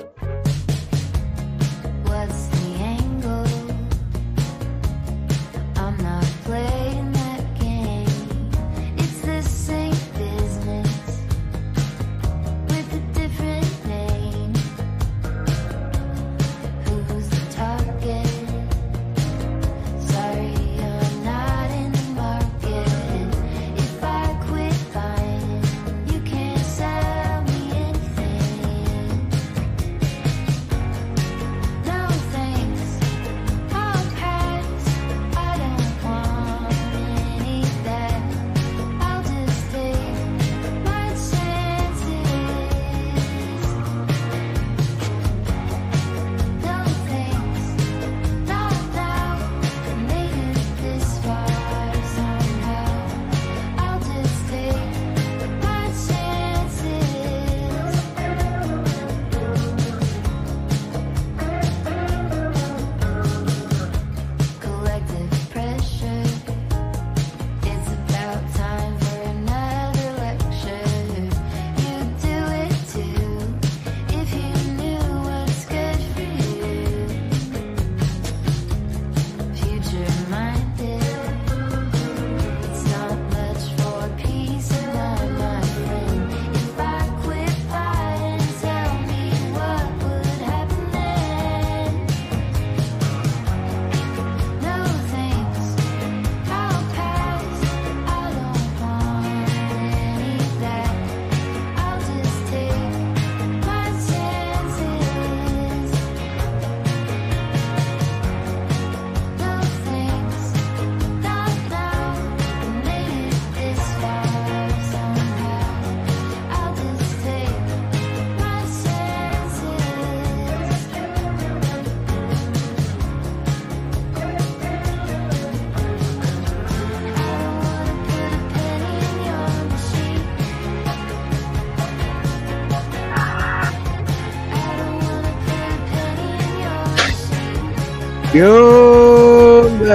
thank you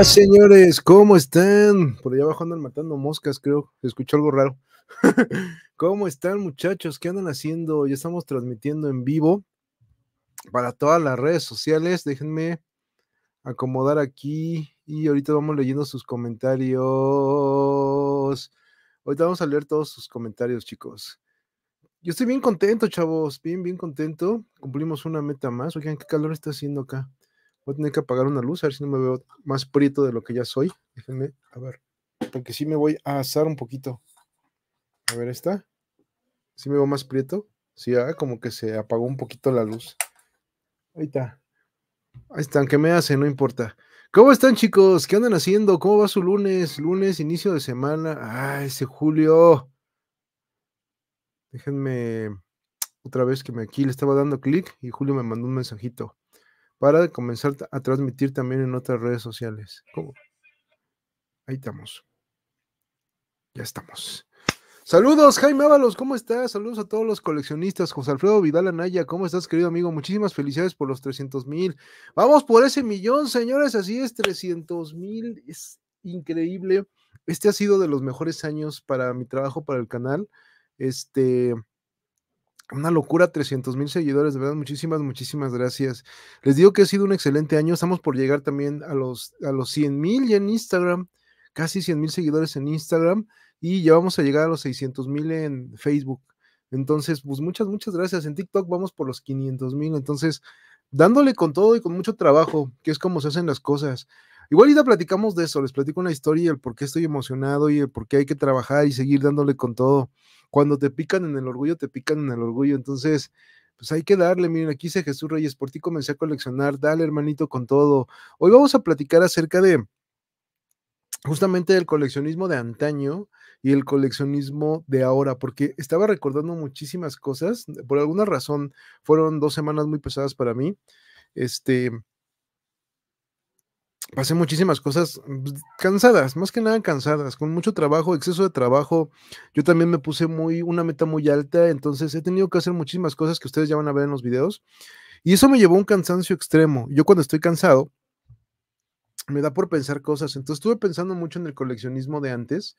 señores, ¿cómo están? Por allá abajo andan matando moscas, creo. escuchó algo raro. ¿Cómo están, muchachos? ¿Qué andan haciendo? Ya estamos transmitiendo en vivo para todas las redes sociales. Déjenme acomodar aquí y ahorita vamos leyendo sus comentarios. Ahorita vamos a leer todos sus comentarios, chicos. Yo estoy bien contento, chavos. Bien, bien contento. Cumplimos una meta más. Oigan, qué calor está haciendo acá. Voy a tener que apagar una luz, a ver si no me veo más prieto de lo que ya soy. Déjenme, a ver, porque sí me voy a asar un poquito. A ver, ¿está? ¿Sí me veo más prieto? Sí, ah, como que se apagó un poquito la luz. Ahí está. Ahí están, que me hace, no importa. ¿Cómo están, chicos? ¿Qué andan haciendo? ¿Cómo va su lunes? Lunes, inicio de semana. Ah, ese Julio. Déjenme otra vez que me aquí le estaba dando clic y Julio me mandó un mensajito para comenzar a transmitir también en otras redes sociales. ¿Cómo? Ahí estamos. Ya estamos. Saludos, Jaime Ábalos, ¿cómo estás? Saludos a todos los coleccionistas. José Alfredo Vidal Anaya, ¿cómo estás, querido amigo? Muchísimas felicidades por los 300 mil. Vamos por ese millón, señores, así es, 300 mil. Es increíble. Este ha sido de los mejores años para mi trabajo, para el canal. Este, una locura, 300 mil seguidores, de verdad, muchísimas, muchísimas gracias. Les digo que ha sido un excelente año, estamos por llegar también a los, a los 100 mil en Instagram, casi 100 mil seguidores en Instagram y ya vamos a llegar a los 600 mil en Facebook. Entonces, pues muchas, muchas gracias. En TikTok vamos por los 500 mil, entonces, dándole con todo y con mucho trabajo, que es como se hacen las cosas. Igual ya platicamos de eso, les platico una historia y el por qué estoy emocionado y el por qué hay que trabajar y seguir dándole con todo cuando te pican en el orgullo, te pican en el orgullo. Entonces, pues hay que darle, miren, aquí dice Jesús Reyes, por ti comencé a coleccionar, dale hermanito con todo. Hoy vamos a platicar acerca de justamente del coleccionismo de antaño y el coleccionismo de ahora, porque estaba recordando muchísimas cosas, por alguna razón fueron dos semanas muy pesadas para mí, este, pasé muchísimas cosas pues, cansadas, más que nada cansadas, con mucho trabajo, exceso de trabajo. Yo también me puse muy una meta muy alta, entonces he tenido que hacer muchísimas cosas que ustedes ya van a ver en los videos. Y eso me llevó a un cansancio extremo. Yo cuando estoy cansado, me da por pensar cosas. Entonces estuve pensando mucho en el coleccionismo de antes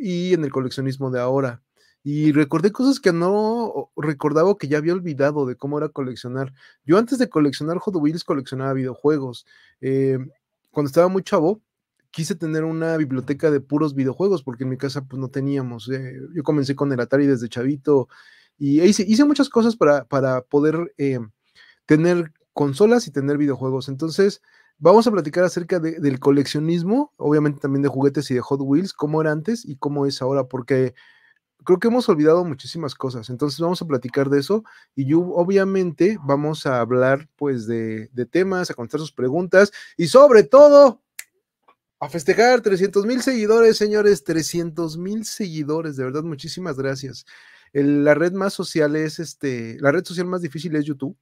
y en el coleccionismo de ahora. Y recordé cosas que no recordaba que ya había olvidado de cómo era coleccionar. Yo antes de coleccionar Hot Wheels coleccionaba videojuegos. Eh, cuando estaba muy chavo, quise tener una biblioteca de puros videojuegos, porque en mi casa pues no teníamos. Eh, yo comencé con el Atari desde chavito y e hice, muchas cosas para, poder eh, tener consolas y tener videojuegos. Entonces, vamos a platicar acerca del coleccionismo, obviamente también de juguetes y de Hot Wheels, cómo era antes y cómo es ahora, porque creo que hemos olvidado muchísimas cosas. Entonces vamos a platicar de eso y yo obviamente vamos a hablar pues de, temas, a contestar sus preguntas y sobre todo a festejar 300 mil seguidores, señores, 300 mil seguidores, de verdad, muchísimas gracias. la red más social es este, la red social más difícil es YouTube.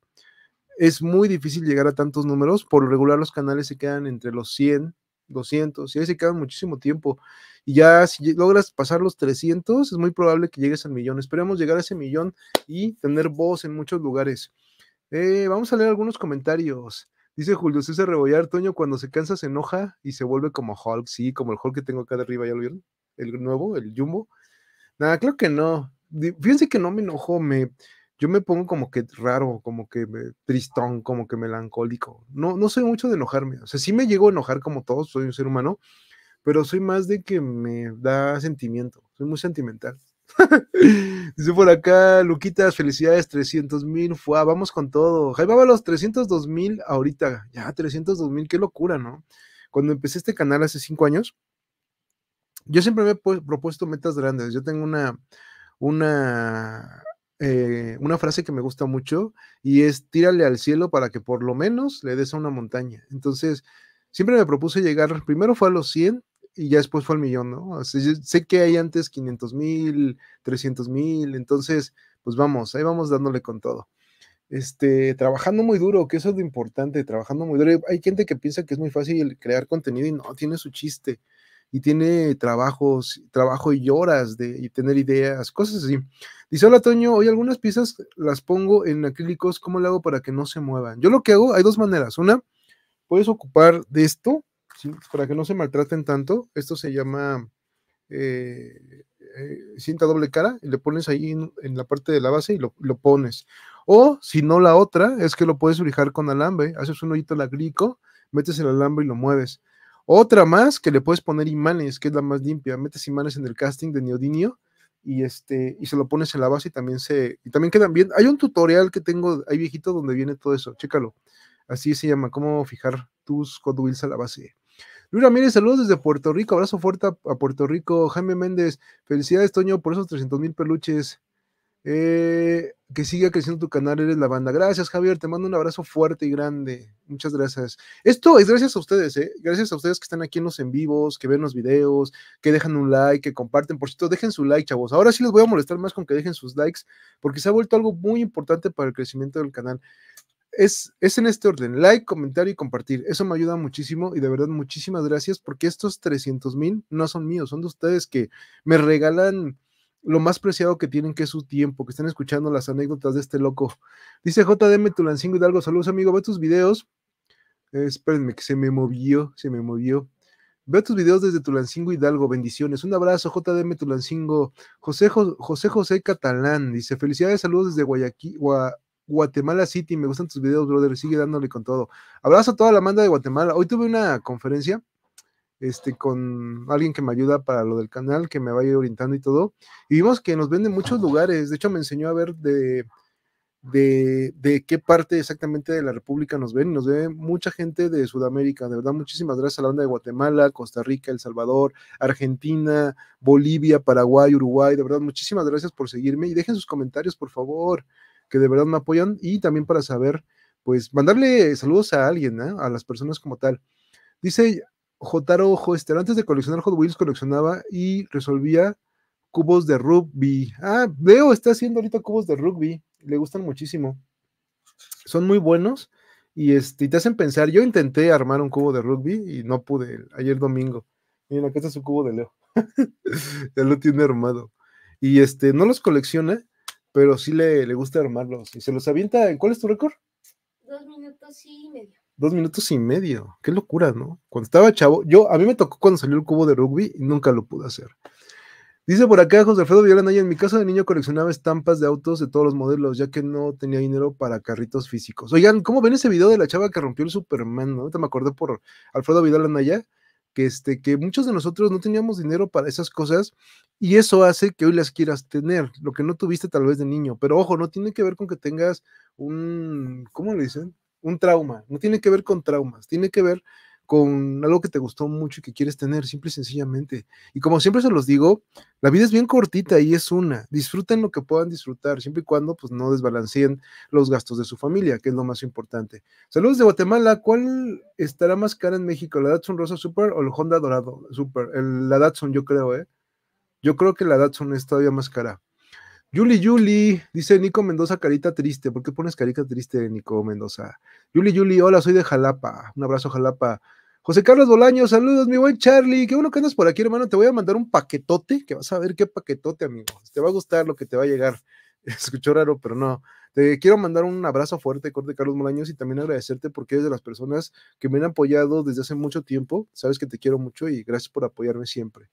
Es muy difícil llegar a tantos números, por regular los canales se quedan entre los 100 200, y ahí se quedan muchísimo tiempo. Y ya si logras pasar los 300, es muy probable que llegues al millón. Esperemos llegar a ese millón y tener voz en muchos lugares. Eh, vamos a leer algunos comentarios. Dice Julio César Rebollar, Toño, cuando se cansa se enoja y se vuelve como Hulk. Sí, como el Hulk que tengo acá de arriba, ¿ya lo vieron? El nuevo, el Jumbo. Nada, creo que no. Fíjense que no me enojó, me, yo me pongo como que raro, como que tristón, como que melancólico. No, no soy mucho de enojarme. O sea, sí me llego a enojar como todos, soy un ser humano, pero soy más de que me da sentimiento. Soy muy sentimental. Dice por acá, Luquitas, felicidades, 300 mil, fuá, vamos con todo. Ahí va los 302 mil ahorita, ya, 302 mil, qué locura, ¿no? Cuando empecé este canal hace cinco años, yo siempre me he propuesto metas grandes. Yo tengo una, una, eh, una frase que me gusta mucho y es tírale al cielo para que por lo menos le des a una montaña. Entonces, siempre me propuse llegar, primero fue a los 100 y ya después fue al millón, ¿no? sé que hay antes 500 mil, 300 mil, entonces, pues vamos, ahí vamos dándole con todo. Este, trabajando muy duro, que eso es lo importante, trabajando muy duro. Hay gente que piensa que es muy fácil crear contenido y no, tiene su chiste y tiene trabajos, trabajo y horas de y tener ideas, cosas así. Dice, hola Toño, hoy algunas piezas las pongo en acrílicos, ¿cómo le hago para que no se muevan? Yo lo que hago, hay dos maneras. Una, puedes ocupar de esto, para que no se maltraten tanto. Esto se llama eh, eh, cinta doble cara, le pones ahí en, la parte de la base y lo, pones. O si no, la otra es que lo puedes urijar con alambre, haces un hoyito al acrílico, metes el alambre y lo mueves. Otra más que le puedes poner imanes, que es la más limpia. Metes imanes en el casting de neodinio y este y se lo pones en la base y también se y también quedan bien. Hay un tutorial que tengo ahí viejito donde viene todo eso. Chécalo. Así se llama cómo fijar tus codwills a la base. Luis Ramírez, saludos desde Puerto Rico, abrazo fuerte a Puerto Rico. Jaime Méndez, felicidades Toño por esos 300 mil peluches. Eh, que siga creciendo tu canal, eres la banda. Gracias, Javier, te mando un abrazo fuerte y grande. Muchas gracias. Esto es gracias a ustedes, ¿eh? Gracias a ustedes que están aquí en los en vivos, que ven los videos, que dejan un like, que comparten. Por cierto, dejen su like, chavos. Ahora sí les voy a molestar más con que dejen sus likes, porque se ha vuelto algo muy importante para el crecimiento del canal. Es, es en este orden, like, comentar y compartir. Eso me ayuda muchísimo y de verdad muchísimas gracias porque estos 300 mil no son míos, son de ustedes que me regalan lo más preciado que tienen, que es su tiempo, que están escuchando las anécdotas de este loco. Dice JDM Tulancingo Hidalgo, saludos amigo, ve tus videos. Eh, espérenme, que se me movió, se me movió. Ve tus videos desde Tulancingo Hidalgo, bendiciones. Un abrazo, JDM Tulancingo. José José, Catalán dice, felicidades, saludos desde Guayaquil, Guatemala City, me gustan tus videos, brother, sigue dándole con todo. Abrazo a toda la banda de Guatemala. Hoy tuve una conferencia este, con alguien que me ayuda para lo del canal, que me vaya orientando y todo. Y vimos que nos ven de muchos lugares. De hecho, me enseñó a ver de, de, qué parte exactamente de la República nos ven. Nos ve mucha gente de Sudamérica. De verdad, muchísimas gracias a la banda de Guatemala, Costa Rica, El Salvador, Argentina, Bolivia, Paraguay, Uruguay. De verdad, muchísimas gracias por seguirme y dejen sus comentarios, por favor, que de verdad me apoyan. Y también para saber, pues, mandarle saludos a alguien, ¿eh? a las personas como tal. Dice Jotaro este, antes de coleccionar Hot Wheels, coleccionaba y resolvía cubos de rugby. Ah, Leo está haciendo ahorita cubos de rugby. Le gustan muchísimo. Son muy buenos y, este, te hacen pensar. Yo intenté armar un cubo de rugby y no pude ayer domingo. Miren, acá está su cubo de Leo. ya lo tiene armado. Y este, no los colecciona, pero sí le, le gusta armarlos. Y se los avienta. ¿Cuál es tu récord? Dos minutos y medio. Dos minutos y medio. Qué locura, ¿no? Cuando estaba chavo, yo, a mí me tocó cuando salió el cubo de rugby y nunca lo pude hacer. Dice por acá José Alfredo Vidal Anaya, en mi caso de niño coleccionaba estampas de autos de todos los modelos, ya que no tenía dinero para carritos físicos. Oigan, ¿cómo ven ese video de la chava que rompió el Superman? ¿no? me acordé por Alfredo Vidal Anaya que, este, que muchos de nosotros no teníamos dinero para esas cosas y eso hace que hoy las quieras tener, lo que no tuviste tal vez de niño. Pero ojo, no tiene que ver con que tengas un, ¿cómo le dicen? un trauma, no tiene que ver con traumas, tiene que ver con algo que te gustó mucho y que quieres tener, simple y sencillamente. Y como siempre se los digo, la vida es bien cortita y es una. Disfruten lo que puedan disfrutar, siempre y cuando pues no desbalanceen los gastos de su familia, que es lo más importante. Saludos de Guatemala. ¿Cuál estará más cara en México? ¿La Datsun Rosa Super o el Honda Dorado Super? la Datsun, yo creo, ¿eh? Yo creo que la Datsun es todavía más cara. Yuli Yuli, dice Nico Mendoza, carita triste. ¿Por qué pones carita triste, Nico Mendoza? Yuli Yuli, hola, soy de Jalapa. Un abrazo, Jalapa. José Carlos Bolaño, saludos, mi buen Charlie. Qué bueno que andas por aquí, hermano. Te voy a mandar un paquetote, que vas a ver qué paquetote, amigo. Te va a gustar lo que te va a llegar. Escuchó raro, pero no. Te quiero mandar un abrazo fuerte, Corte Carlos Molaños, y también agradecerte porque eres de las personas que me han apoyado desde hace mucho tiempo. Sabes que te quiero mucho y gracias por apoyarme siempre.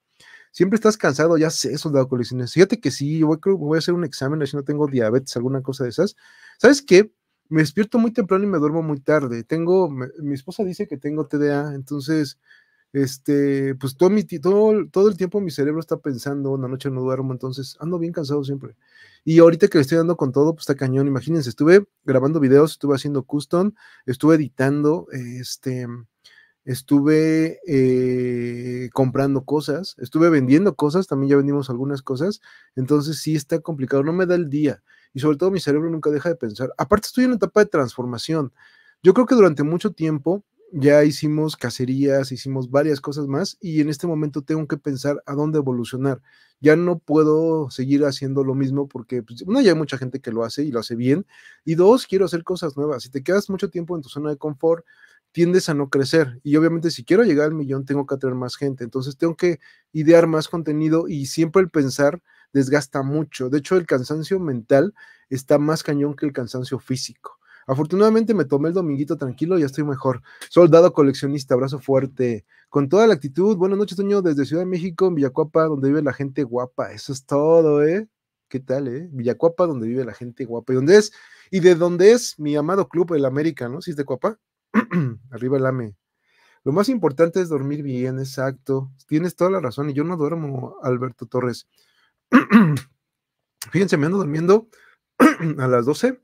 Siempre estás cansado, ya sé, soldado colisiones. Fíjate que sí, yo voy, voy a hacer un examen, si no tengo diabetes, alguna cosa de esas. ¿Sabes qué? Me despierto muy temprano y me duermo muy tarde. Tengo, mi esposa dice que tengo TDA, entonces este, pues todo, mi, todo el tiempo mi cerebro está pensando, una noche no duermo, entonces ando bien cansado siempre. Y ahorita que le estoy dando con todo, pues está cañón. Imagínense, estuve grabando videos, estuve haciendo custom, estuve editando, este, estuve eh, comprando cosas, estuve vendiendo cosas, también ya vendimos algunas cosas. Entonces sí está complicado, no me da el día. Y sobre todo mi cerebro nunca deja de pensar. Aparte estoy en una etapa de transformación. Yo creo que durante mucho tiempo ya hicimos cacerías, hicimos varias cosas más y en este momento tengo que pensar a dónde evolucionar. Ya no puedo seguir haciendo lo mismo porque, uno, pues, ya hay mucha gente que lo hace y lo hace bien. Y dos, quiero hacer cosas nuevas. Si te quedas mucho tiempo en tu zona de confort, tiendes a no crecer. Y obviamente si quiero llegar al millón, tengo que atraer más gente. Entonces tengo que idear más contenido y siempre el pensar desgasta mucho. De hecho, el cansancio mental está más cañón que el cansancio físico. Afortunadamente me tomé el dominguito tranquilo, ya estoy mejor. Soldado coleccionista, abrazo fuerte. Con toda la actitud, buenas noches, Toño, desde Ciudad de México, en Villacuapa, donde vive la gente guapa. Eso es todo, ¿eh? ¿Qué tal, eh? Villacuapa, donde vive la gente guapa. ¿Y dónde es? ¿Y de dónde es mi amado club, el América, no? Si es de Cuapa. Arriba el AME. Lo más importante es dormir bien, exacto. Tienes toda la razón y yo no duermo, Alberto Torres. Fíjense, me ando durmiendo a las 12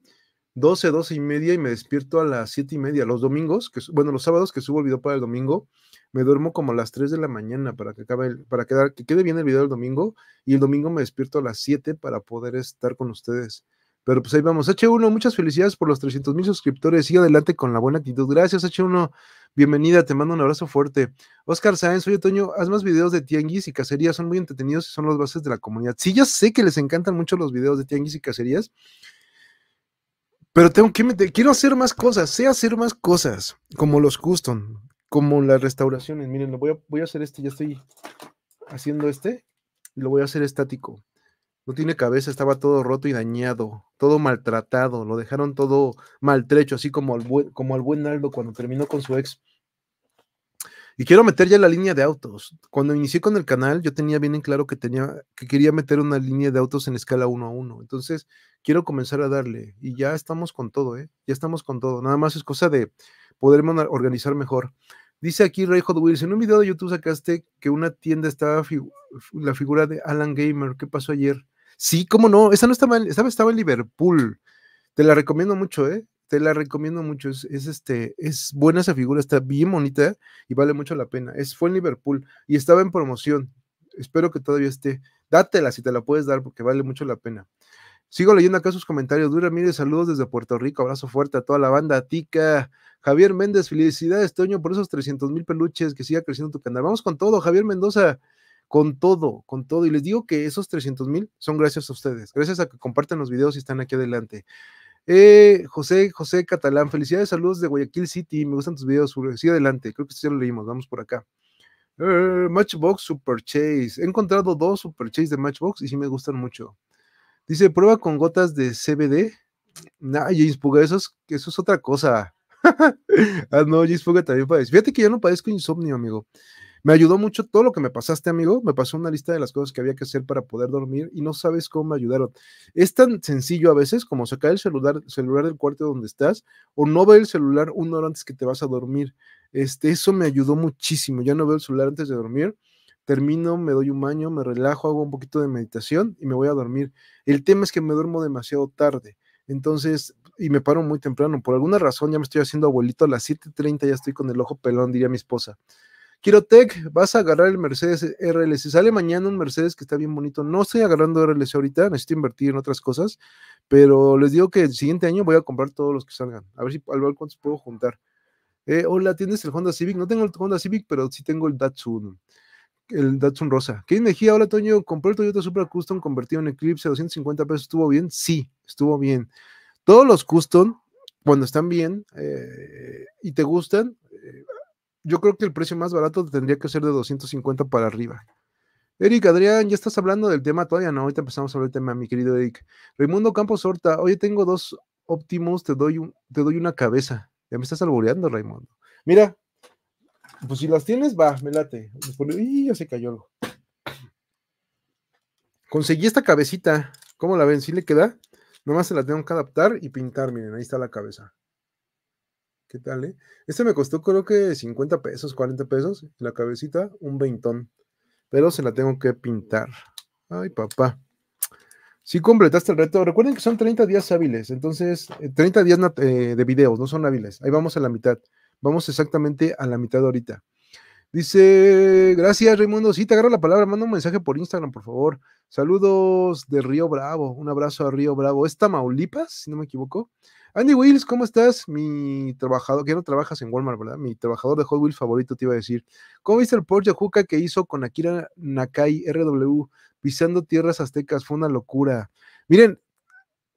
12, 12 y media y me despierto a las 7 y media. Los domingos, que, bueno, los sábados que subo el video para el domingo, me duermo como a las 3 de la mañana para que acabe el, para que quede bien el video del domingo y el domingo me despierto a las 7 para poder estar con ustedes. Pero pues ahí vamos. H1, muchas felicidades por los 300 mil suscriptores. Sigue adelante con la buena actitud. Gracias, H1. Bienvenida, te mando un abrazo fuerte. Oscar Sáenz, soy otoño, haz más videos de tianguis y cacerías, son muy entretenidos y son los bases de la comunidad. Sí, ya sé que les encantan mucho los videos de tianguis y cacerías, pero tengo que meter, quiero hacer más cosas, sé hacer más cosas, como los custom, como las restauraciones. Miren, lo voy a, voy a hacer este, ya estoy haciendo este, lo voy a hacer estático. No tiene cabeza, estaba todo roto y dañado, todo maltratado, lo dejaron todo maltrecho, así como al buen, como al buen Aldo cuando terminó con su ex. Y quiero meter ya la línea de autos. Cuando inicié con el canal, yo tenía bien en claro que, tenía, que quería meter una línea de autos en escala 1 a 1. Entonces, quiero comenzar a darle. Y ya estamos con todo, ¿eh? Ya estamos con todo. Nada más es cosa de poder organizar mejor. Dice aquí Rey Hot Wheels, en un video de YouTube sacaste que una tienda estaba la figura de Alan Gamer. ¿Qué pasó ayer? Sí, cómo no, esa no estaba, estaba en Liverpool. Te la recomiendo mucho, ¿eh? Te la recomiendo mucho. Es, este, es buena esa figura, está bien bonita y vale mucho la pena. Es, fue en Liverpool y estaba en promoción. Espero que todavía esté. Dátela si te la puedes dar porque vale mucho la pena. Sigo leyendo acá sus comentarios. Dura, mire, saludos desde Puerto Rico. Abrazo fuerte a toda la banda. Tica, Javier Méndez, felicidades, Toño, por esos 300 mil peluches. Que siga creciendo tu canal. Vamos con todo, Javier Mendoza. Con todo, con todo. Y les digo que esos 300 mil son gracias a ustedes. Gracias a que comparten los videos y están aquí adelante. Eh, José, José Catalán, felicidades, saludos de Guayaquil City, me gustan tus videos, sigue adelante, creo que ya lo leímos, vamos por acá. Eh, Matchbox Super Chase, he encontrado dos Super Chase de Matchbox y sí me gustan mucho. Dice, prueba con gotas de CBD. Nah, James Puga, eso es, otra cosa. ah, no, James Puga también padece. Fíjate que yo no padezco insomnio, amigo. Me ayudó mucho todo lo que me pasaste, amigo. Me pasó una lista de las cosas que había que hacer para poder dormir y no sabes cómo me ayudaron. Es tan sencillo a veces como sacar el celular, celular del cuarto donde estás o no ver el celular una hora antes que te vas a dormir. Este, eso me ayudó muchísimo. Ya no veo el celular antes de dormir. Termino, me doy un baño, me relajo, hago un poquito de meditación y me voy a dormir. El tema es que me duermo demasiado tarde. Entonces, y me paro muy temprano. Por alguna razón ya me estoy haciendo abuelito a las 7:30, ya estoy con el ojo pelón, diría mi esposa. Tech, vas a agarrar el Mercedes RLC. Sale mañana un Mercedes que está bien bonito. No estoy agarrando RLC ahorita, necesito invertir en otras cosas, pero les digo que el siguiente año voy a comprar todos los que salgan. A ver si al ver cuántos puedo juntar. Eh, hola, ¿tienes el Honda Civic? No tengo el Honda Civic, pero sí tengo el Datsun. El Datsun Rosa. ¿Qué energía? Hola, Toño. Compré el Toyota Supra Custom convertido en Eclipse 250 pesos. ¿Estuvo bien? Sí, estuvo bien. Todos los Custom, cuando están bien eh, y te gustan, eh, yo creo que el precio más barato tendría que ser de 250 para arriba. Eric, Adrián, ya estás hablando del tema todavía, no, ahorita empezamos a hablar del tema, mi querido Eric. Raimundo Campos Horta, oye, tengo dos óptimos, te doy, un, te doy una cabeza. Ya me estás alboreando, Raimundo. Mira, pues si las tienes, va, me late. Y ya se cayó algo. Conseguí esta cabecita. ¿Cómo la ven? ¿Sí le queda? Nomás se la tengo que adaptar y pintar, miren, ahí está la cabeza. ¿Qué tal, eh? Este me costó creo que 50 pesos, 40 pesos. La cabecita, un veintón. Pero se la tengo que pintar. Ay, papá. sí, completaste el reto, recuerden que son 30 días hábiles, entonces 30 eh, días eh, de videos, no son hábiles. Ahí vamos a la mitad. Vamos exactamente a la mitad ahorita. Dice, gracias Raimundo. Sí, te agarro la palabra, manda un mensaje por Instagram, por favor. Saludos de Río Bravo, un abrazo a Río Bravo. ¿Es Tamaulipas, si no me equivoco? Andy Wills, ¿cómo estás? Mi trabajador, que no trabajas en Walmart, ¿verdad? Mi trabajador de Hot Wheels favorito te iba a decir. ¿Cómo viste el Porsche Juca que hizo con Akira Nakai RW pisando tierras aztecas? Fue una locura. Miren,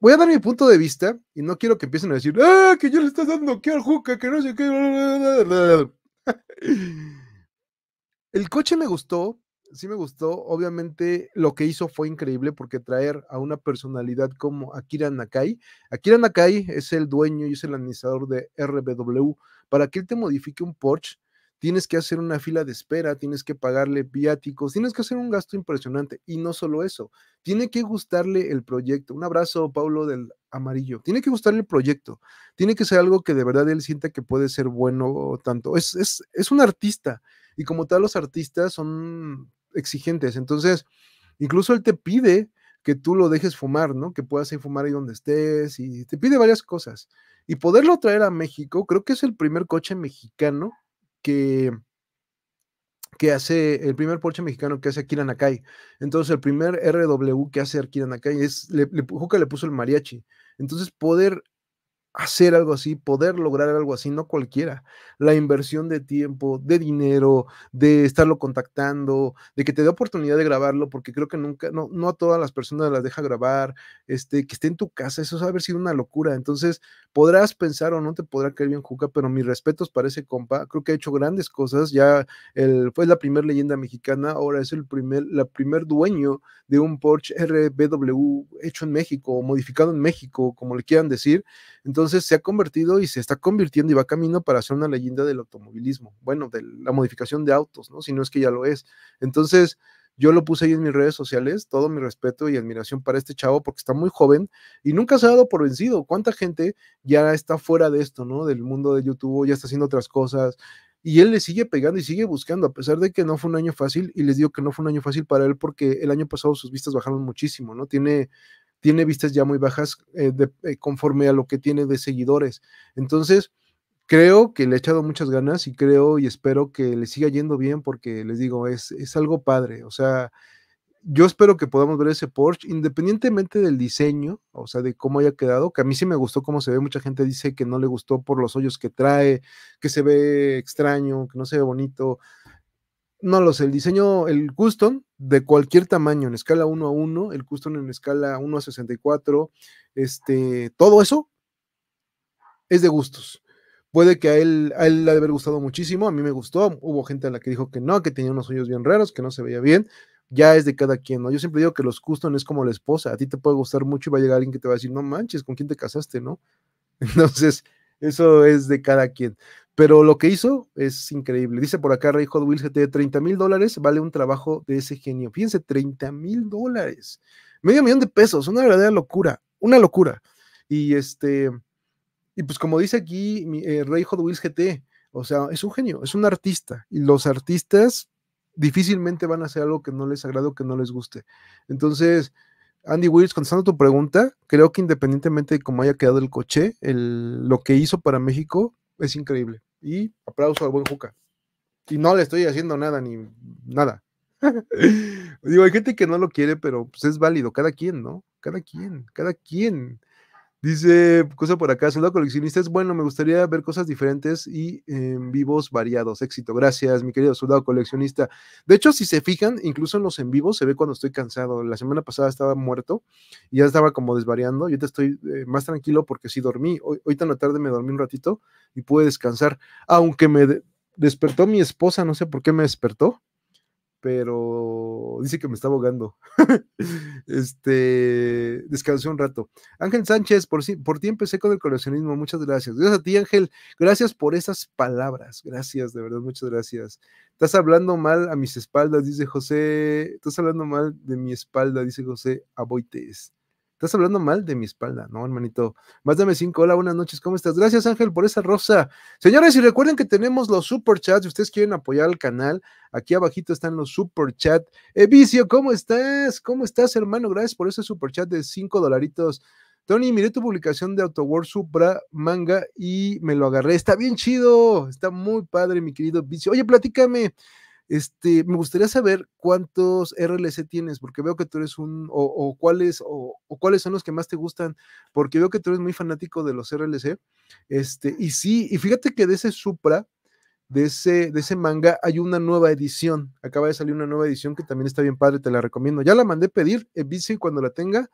voy a dar mi punto de vista y no quiero que empiecen a decir, ah, que yo le estás dando que al Juca, que no sé qué. El coche me gustó, sí me gustó. Obviamente lo que hizo fue increíble porque traer a una personalidad como Akira Nakai. Akira Nakai es el dueño y es el administrador de RBW. Para que él te modifique un Porsche, tienes que hacer una fila de espera, tienes que pagarle viáticos, tienes que hacer un gasto impresionante. Y no solo eso, tiene que gustarle el proyecto. Un abrazo, Pablo del Amarillo. Tiene que gustarle el proyecto. Tiene que ser algo que de verdad él sienta que puede ser bueno o tanto. Es, es, es un artista. Y como tal, los artistas son exigentes. Entonces, incluso él te pide que tú lo dejes fumar, ¿no? Que puedas ir fumar ahí donde estés y te pide varias cosas. Y poderlo traer a México, creo que es el primer coche mexicano que, que hace, el primer Porsche mexicano que hace Akira Nakai. Entonces, el primer RW que hace Akira Nakai es, le, le, Juca le puso el mariachi. Entonces, poder hacer algo así, poder lograr algo así, no cualquiera. La inversión de tiempo, de dinero, de estarlo contactando, de que te dé oportunidad de grabarlo, porque creo que nunca, no, no a todas las personas las deja grabar, este, que esté en tu casa, eso va haber sido una locura. Entonces, podrás pensar o no te podrá caer bien Juca, pero mis respetos para ese compa, creo que ha hecho grandes cosas, ya fue la primera leyenda mexicana, ahora es el primer, la primer dueño de un Porsche RBW hecho en México, o modificado en México, como le quieran decir, entonces se ha convertido y se está convirtiendo y va camino para ser una leyenda del automovilismo, bueno, de la modificación de autos, ¿no? Si no es que ya lo es. Entonces, yo lo puse ahí en mis redes sociales, todo mi respeto y admiración para este chavo porque está muy joven y nunca se ha dado por vencido. ¿Cuánta gente ya está fuera de esto, ¿no? Del mundo de YouTube, ya está haciendo otras cosas y él le sigue pegando y sigue buscando, a pesar de que no fue un año fácil y les digo que no fue un año fácil para él porque el año pasado sus vistas bajaron muchísimo, ¿no? Tiene tiene vistas ya muy bajas eh, eh, conforme a lo que tiene de seguidores. Entonces, creo que le he echado muchas ganas y creo y espero que le siga yendo bien porque les digo, es, es algo padre. O sea, yo espero que podamos ver ese Porsche, independientemente del diseño, o sea, de cómo haya quedado, que a mí sí me gustó cómo se ve. Mucha gente dice que no le gustó por los hoyos que trae, que se ve extraño, que no se ve bonito no lo el diseño, el custom de cualquier tamaño, en escala 1 a 1, el custom en escala 1 a 64, este, todo eso es de gustos. Puede que a él, a él le haber gustado muchísimo, a mí me gustó, hubo gente a la que dijo que no, que tenía unos ojos bien raros, que no se veía bien, ya es de cada quien, ¿no? Yo siempre digo que los custom es como la esposa, a ti te puede gustar mucho y va a llegar alguien que te va a decir, no manches, ¿con quién te casaste, no? Entonces, eso es de cada quien. Pero lo que hizo es increíble. Dice por acá Rey Hot Wheels GT, 30 mil dólares vale un trabajo de ese genio. Fíjense, 30 mil dólares. Medio millón de pesos, una verdadera locura, una locura. Y este, y pues como dice aquí mi, eh, Hot Wheels GT, o sea, es un genio, es un artista. Y los artistas difícilmente van a hacer algo que no les agrade o que no les guste. Entonces, Andy Wills, contestando tu pregunta, creo que independientemente de cómo haya quedado el coche, el, lo que hizo para México es increíble. Y aplauso al buen Juca. Y no le estoy haciendo nada, ni nada. Digo, hay gente que no lo quiere, pero pues, es válido, cada quien, ¿no? Cada quien, cada quien. Dice, cosa por acá, soldado coleccionista es bueno, me gustaría ver cosas diferentes y en em, vivos variados. Éxito, gracias, mi querido soldado coleccionista. De hecho, si se fijan, incluso en los en vivos se ve cuando estoy cansado. La semana pasada estaba muerto y ya estaba como desvariando. Yo te estoy eh, más tranquilo porque sí dormí. Hoy, tan la tarde me dormí un ratito y pude descansar, aunque me despertó mi esposa, no sé por qué me despertó pero dice que me está abogando. este, descansé un rato. Ángel Sánchez, por, por ti empecé con el coleccionismo, muchas gracias. Gracias a ti, Ángel, gracias por esas palabras, gracias, de verdad, muchas gracias. Estás hablando mal a mis espaldas, dice José, estás hablando mal de mi espalda, dice José Aboites. Estás hablando mal de mi espalda, ¿no, hermanito? Más dame cinco. Hola, buenas noches. ¿Cómo estás? Gracias, Ángel, por esa rosa. Señores, y recuerden que tenemos los super chats. Si ustedes quieren apoyar al canal, aquí abajito están los super chats. Eh, Vicio, ¿cómo estás? ¿Cómo estás, hermano? Gracias por ese super chat de cinco dolaritos. Tony, miré tu publicación de Autoworld Supra Manga y me lo agarré. Está bien chido, está muy padre, mi querido Vicio. Oye, platícame, este, me gustaría saber cuántos RLC tienes, porque veo que tú eres un, o, cuáles, o, cuáles son los que más te gustan, porque veo que tú eres muy fanático de los RLC. Este, y sí, y fíjate que de ese Supra, de ese, de ese manga, hay una nueva edición. Acaba de salir una nueva edición que también está bien padre, te la recomiendo. Ya la mandé pedir, en eh, cuando la tenga,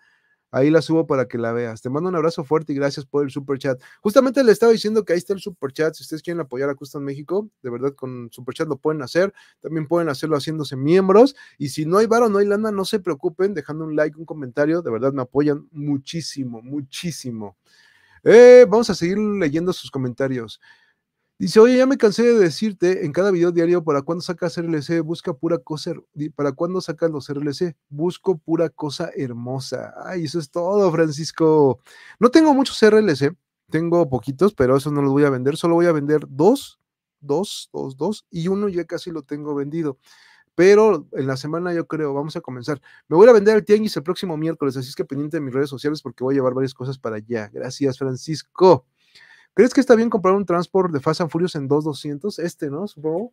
Ahí la subo para que la veas. Te mando un abrazo fuerte y gracias por el super chat. Justamente le estaba diciendo que ahí está el super chat. Si ustedes quieren apoyar a Custom México, de verdad con super chat lo pueden hacer. También pueden hacerlo haciéndose miembros. Y si no hay varo, no hay lana, no se preocupen, dejando un like, un comentario. De verdad me apoyan muchísimo, muchísimo. Eh, vamos a seguir leyendo sus comentarios. Dice, oye, ya me cansé de decirte en cada video diario para cuándo sacas RLC, busca pura cosa, para cuándo sacas los RLC, busco pura cosa hermosa. Ay, eso es todo, Francisco. No tengo muchos RLC, tengo poquitos, pero eso no los voy a vender, solo voy a vender dos, dos, dos, dos, y uno ya casi lo tengo vendido pero en la semana yo creo, vamos a comenzar. Me voy a vender el Tianguis el próximo miércoles, así es que pendiente de mis redes sociales porque voy a llevar varias cosas para allá. Gracias, Francisco. ¿Crees que está bien comprar un Transport de Fast and Furious en 2200? Este, ¿no? Supongo.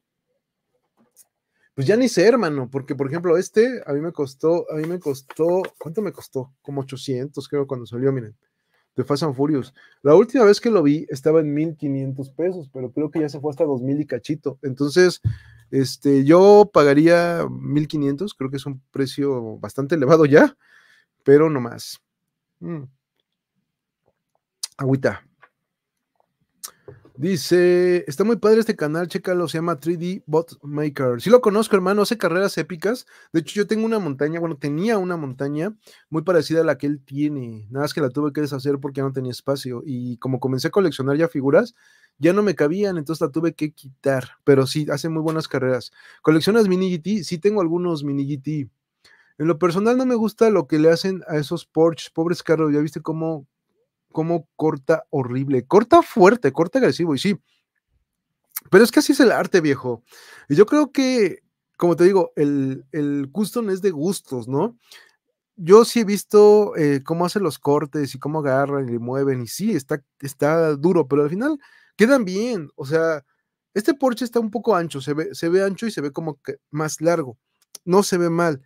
Pues ya ni sé, hermano, porque por ejemplo, este a mí me costó, a mí me costó, ¿cuánto me costó? Como 800, creo, cuando salió, miren, de Fast and Furious. La última vez que lo vi estaba en 1500 pesos, pero creo que ya se fue hasta 2000 y cachito. Entonces, este, yo pagaría 1500, creo que es un precio bastante elevado ya, pero no más. Mm. Agüita. Dice, está muy padre este canal, chécalo, se llama 3D Bot Maker. Sí lo conozco, hermano, hace carreras épicas. De hecho, yo tengo una montaña, bueno, tenía una montaña muy parecida a la que él tiene. Nada más que la tuve que deshacer porque ya no tenía espacio. Y como comencé a coleccionar ya figuras, ya no me cabían, entonces la tuve que quitar. Pero sí, hace muy buenas carreras. ¿Coleccionas mini GT? Sí, tengo algunos mini GT. En lo personal no me gusta lo que le hacen a esos Porsche, pobres carros. Ya viste cómo cómo corta horrible, corta fuerte, corta agresivo, y sí. Pero es que así es el arte, viejo. Y yo creo que, como te digo, el, custom es de gustos, ¿no? Yo sí he visto eh, cómo hacen los cortes y cómo agarran y mueven, y sí, está, está duro, pero al final quedan bien. O sea, este Porsche está un poco ancho, se ve, se ve ancho y se ve como más largo. No se ve mal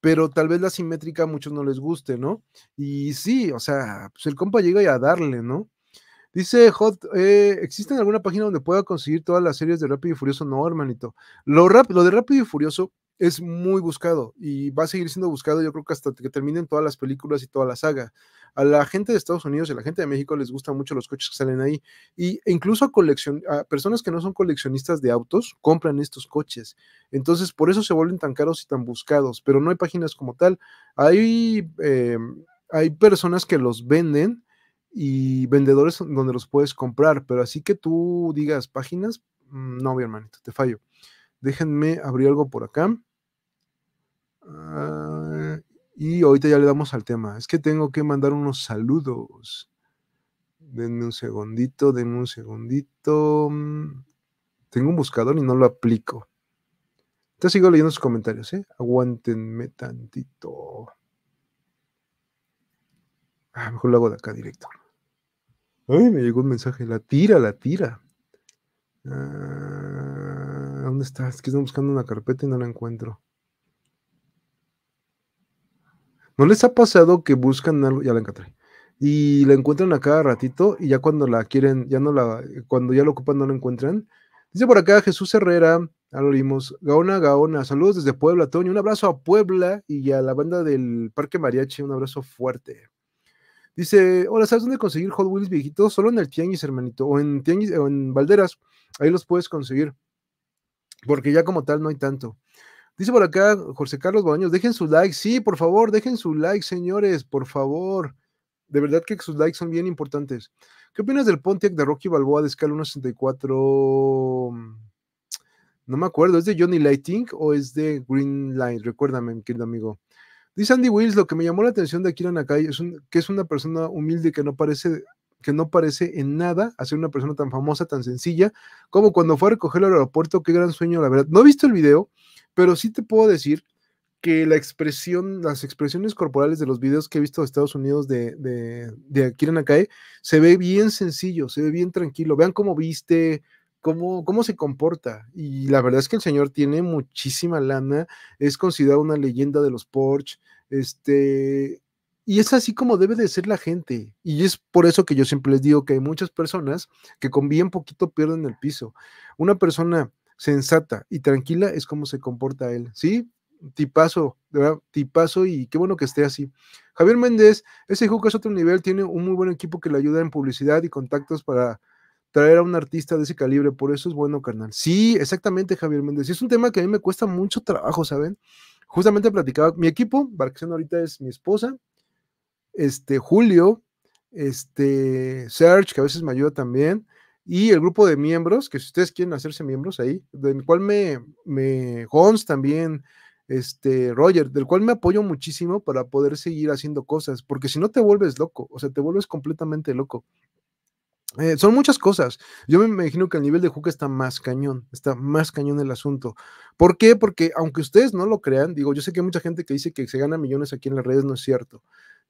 pero tal vez la simétrica a muchos no les guste, ¿no? Y sí, o sea, pues el compa llega y a darle, ¿no? Dice Hot, eh, ¿existe alguna página donde pueda conseguir todas las series de Rápido y Furioso? No, hermanito. Lo, lo de Rápido y Furioso es muy buscado y va a seguir siendo buscado yo creo que hasta que terminen todas las películas y toda la saga. A la gente de Estados Unidos y a la gente de México les gustan mucho los coches que salen ahí y e incluso a, personas que no son coleccionistas de autos compran estos coches. Entonces por eso se vuelven tan caros y tan buscados, pero no hay páginas como tal. Hay, eh, hay personas que los venden y vendedores donde los puedes comprar, pero así que tú digas páginas, mm, no, mi hermanito, te fallo. Déjenme abrir algo por acá. Ah, y ahorita ya le damos al tema. Es que tengo que mandar unos saludos. Denme un segundito, denme un segundito. Tengo un buscador y no lo aplico. Te sigo leyendo sus comentarios, ¿eh? Aguántenme tantito. Ah, mejor lo hago de acá directo. Ay, me llegó un mensaje. La tira, la tira. Ah, ¿Dónde está? Es que estoy buscando una carpeta y no la encuentro. ¿No les ha pasado que buscan algo? Ya la encontré. Y la encuentran a cada ratito y ya cuando la quieren, ya no la, cuando ya la ocupan no la encuentran. Dice por acá Jesús Herrera, ya lo vimos. Gaona, Gaona, saludos desde Puebla, Toño. Un abrazo a Puebla y a la banda del Parque Mariachi, un abrazo fuerte. Dice, hola, ¿sabes dónde conseguir Hot Wheels viejitos? Solo en el Tianguis, hermanito, o en Tianguis, o en Valderas, ahí los puedes conseguir. Porque ya como tal no hay tanto. Dice por acá José Carlos baños dejen su like. Sí, por favor, dejen su like, señores, por favor. De verdad que sus likes son bien importantes. ¿Qué opinas del Pontiac de Rocky Balboa de escala 164? No me acuerdo, ¿es de Johnny Lighting o es de Green Line? Recuérdame, querido amigo. Dice Andy Wills, lo que me llamó la atención de Akira Nakai es que es una persona humilde que no parece que no parece en nada hacer una persona tan famosa, tan sencilla, como cuando fue a recogerlo al aeropuerto, qué gran sueño, la verdad. No he visto el video, pero sí te puedo decir que la expresión, las expresiones corporales de los videos que he visto de Estados Unidos de, de, de Akira se ve bien sencillo, se ve bien tranquilo. Vean cómo viste, Cómo, cómo, se comporta. Y la verdad es que el señor tiene muchísima lana, es considerado una leyenda de los Porsche, este, y es así como debe de ser la gente. Y es por eso que yo siempre les digo que hay muchas personas que con bien poquito pierden el piso. Una persona sensata y tranquila es como se comporta él, ¿sí? Tipazo, de verdad, tipazo y qué bueno que esté así. Javier Méndez, ese que es otro nivel, tiene un muy buen equipo que le ayuda en publicidad y contactos para traer a un artista de ese calibre, por eso es bueno, carnal. Sí, exactamente, Javier Méndez. Es un tema que a mí me cuesta mucho trabajo, ¿saben? Justamente platicaba, mi equipo, Barcación ahorita es mi esposa, este, Julio, este, Serge, que a veces me ayuda también, y el grupo de miembros, que si ustedes quieren hacerse miembros ahí, del cual me, me Hons también, este Roger, del cual me apoyo muchísimo para poder seguir haciendo cosas, porque si no te vuelves loco, o sea, te vuelves completamente loco. Eh, son muchas cosas. Yo me imagino que el nivel de Juca está más cañón, está más cañón el asunto. ¿Por qué? Porque aunque ustedes no lo crean, digo, yo sé que hay mucha gente que dice que se gana millones aquí en las redes, no es cierto.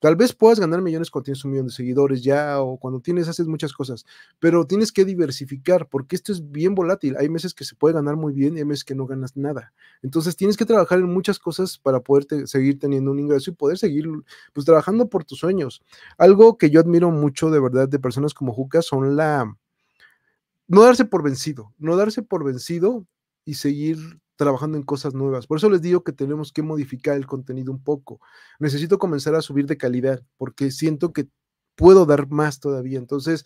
Tal vez puedas ganar millones cuando tienes un millón de seguidores ya o cuando tienes, haces muchas cosas, pero tienes que diversificar porque esto es bien volátil. Hay meses que se puede ganar muy bien y hay meses que no ganas nada. Entonces tienes que trabajar en muchas cosas para poder seguir teniendo un ingreso y poder seguir pues trabajando por tus sueños. Algo que yo admiro mucho de verdad de personas como Juca son la... No darse por vencido, no darse por vencido y seguir trabajando en cosas nuevas. Por eso les digo que tenemos que modificar el contenido un poco. Necesito comenzar a subir de calidad porque siento que puedo dar más todavía. Entonces,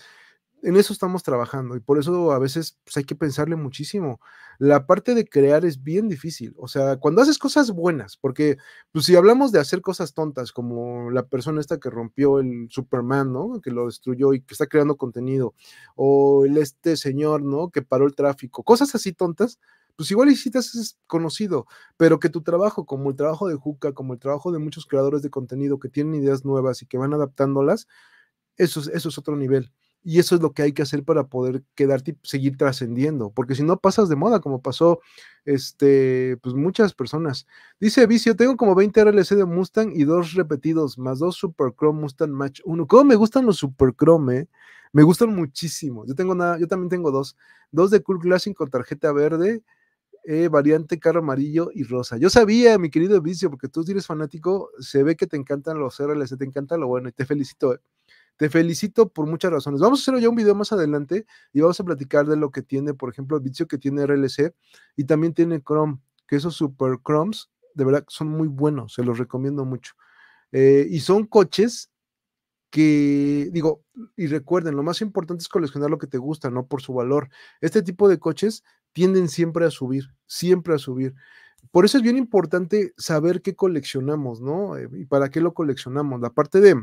en eso estamos trabajando y por eso a veces pues, hay que pensarle muchísimo. La parte de crear es bien difícil, o sea, cuando haces cosas buenas, porque pues, si hablamos de hacer cosas tontas, como la persona esta que rompió el Superman, ¿no? Que lo destruyó y que está creando contenido, o el este señor, ¿no? Que paró el tráfico, cosas así tontas, pues igual y si te haces conocido, pero que tu trabajo, como el trabajo de Juca, como el trabajo de muchos creadores de contenido que tienen ideas nuevas y que van adaptándolas, eso, es otro nivel. Y eso es lo que hay que hacer para poder quedarte y seguir trascendiendo, porque si no pasas de moda, como pasó este, pues muchas personas. Dice Vicio, tengo como 20 RLC de Mustang y dos repetidos, más dos Super Chrome Mustang Match 1. ¿Cómo me gustan los Super Chrome? Eh? Me gustan muchísimo. Yo tengo nada, yo también tengo dos. Dos de Cool Classic con tarjeta verde eh, variante carro amarillo y rosa. Yo sabía, mi querido Vicio, porque tú eres fanático, se ve que te encantan los RLC, te encanta lo bueno y te felicito. Eh. Te felicito por muchas razones. Vamos a hacer ya un video más adelante y vamos a platicar de lo que tiene, por ejemplo, Vicio que tiene RLC y también tiene Chrome, que esos Super Chromes, de verdad, son muy buenos, se los recomiendo mucho. Eh, y son coches que digo, y recuerden, lo más importante es coleccionar lo que te gusta, no por su valor. Este tipo de coches tienden siempre a subir, siempre a subir. Por eso es bien importante saber qué coleccionamos, ¿no? Eh, y para qué lo coleccionamos. La parte de,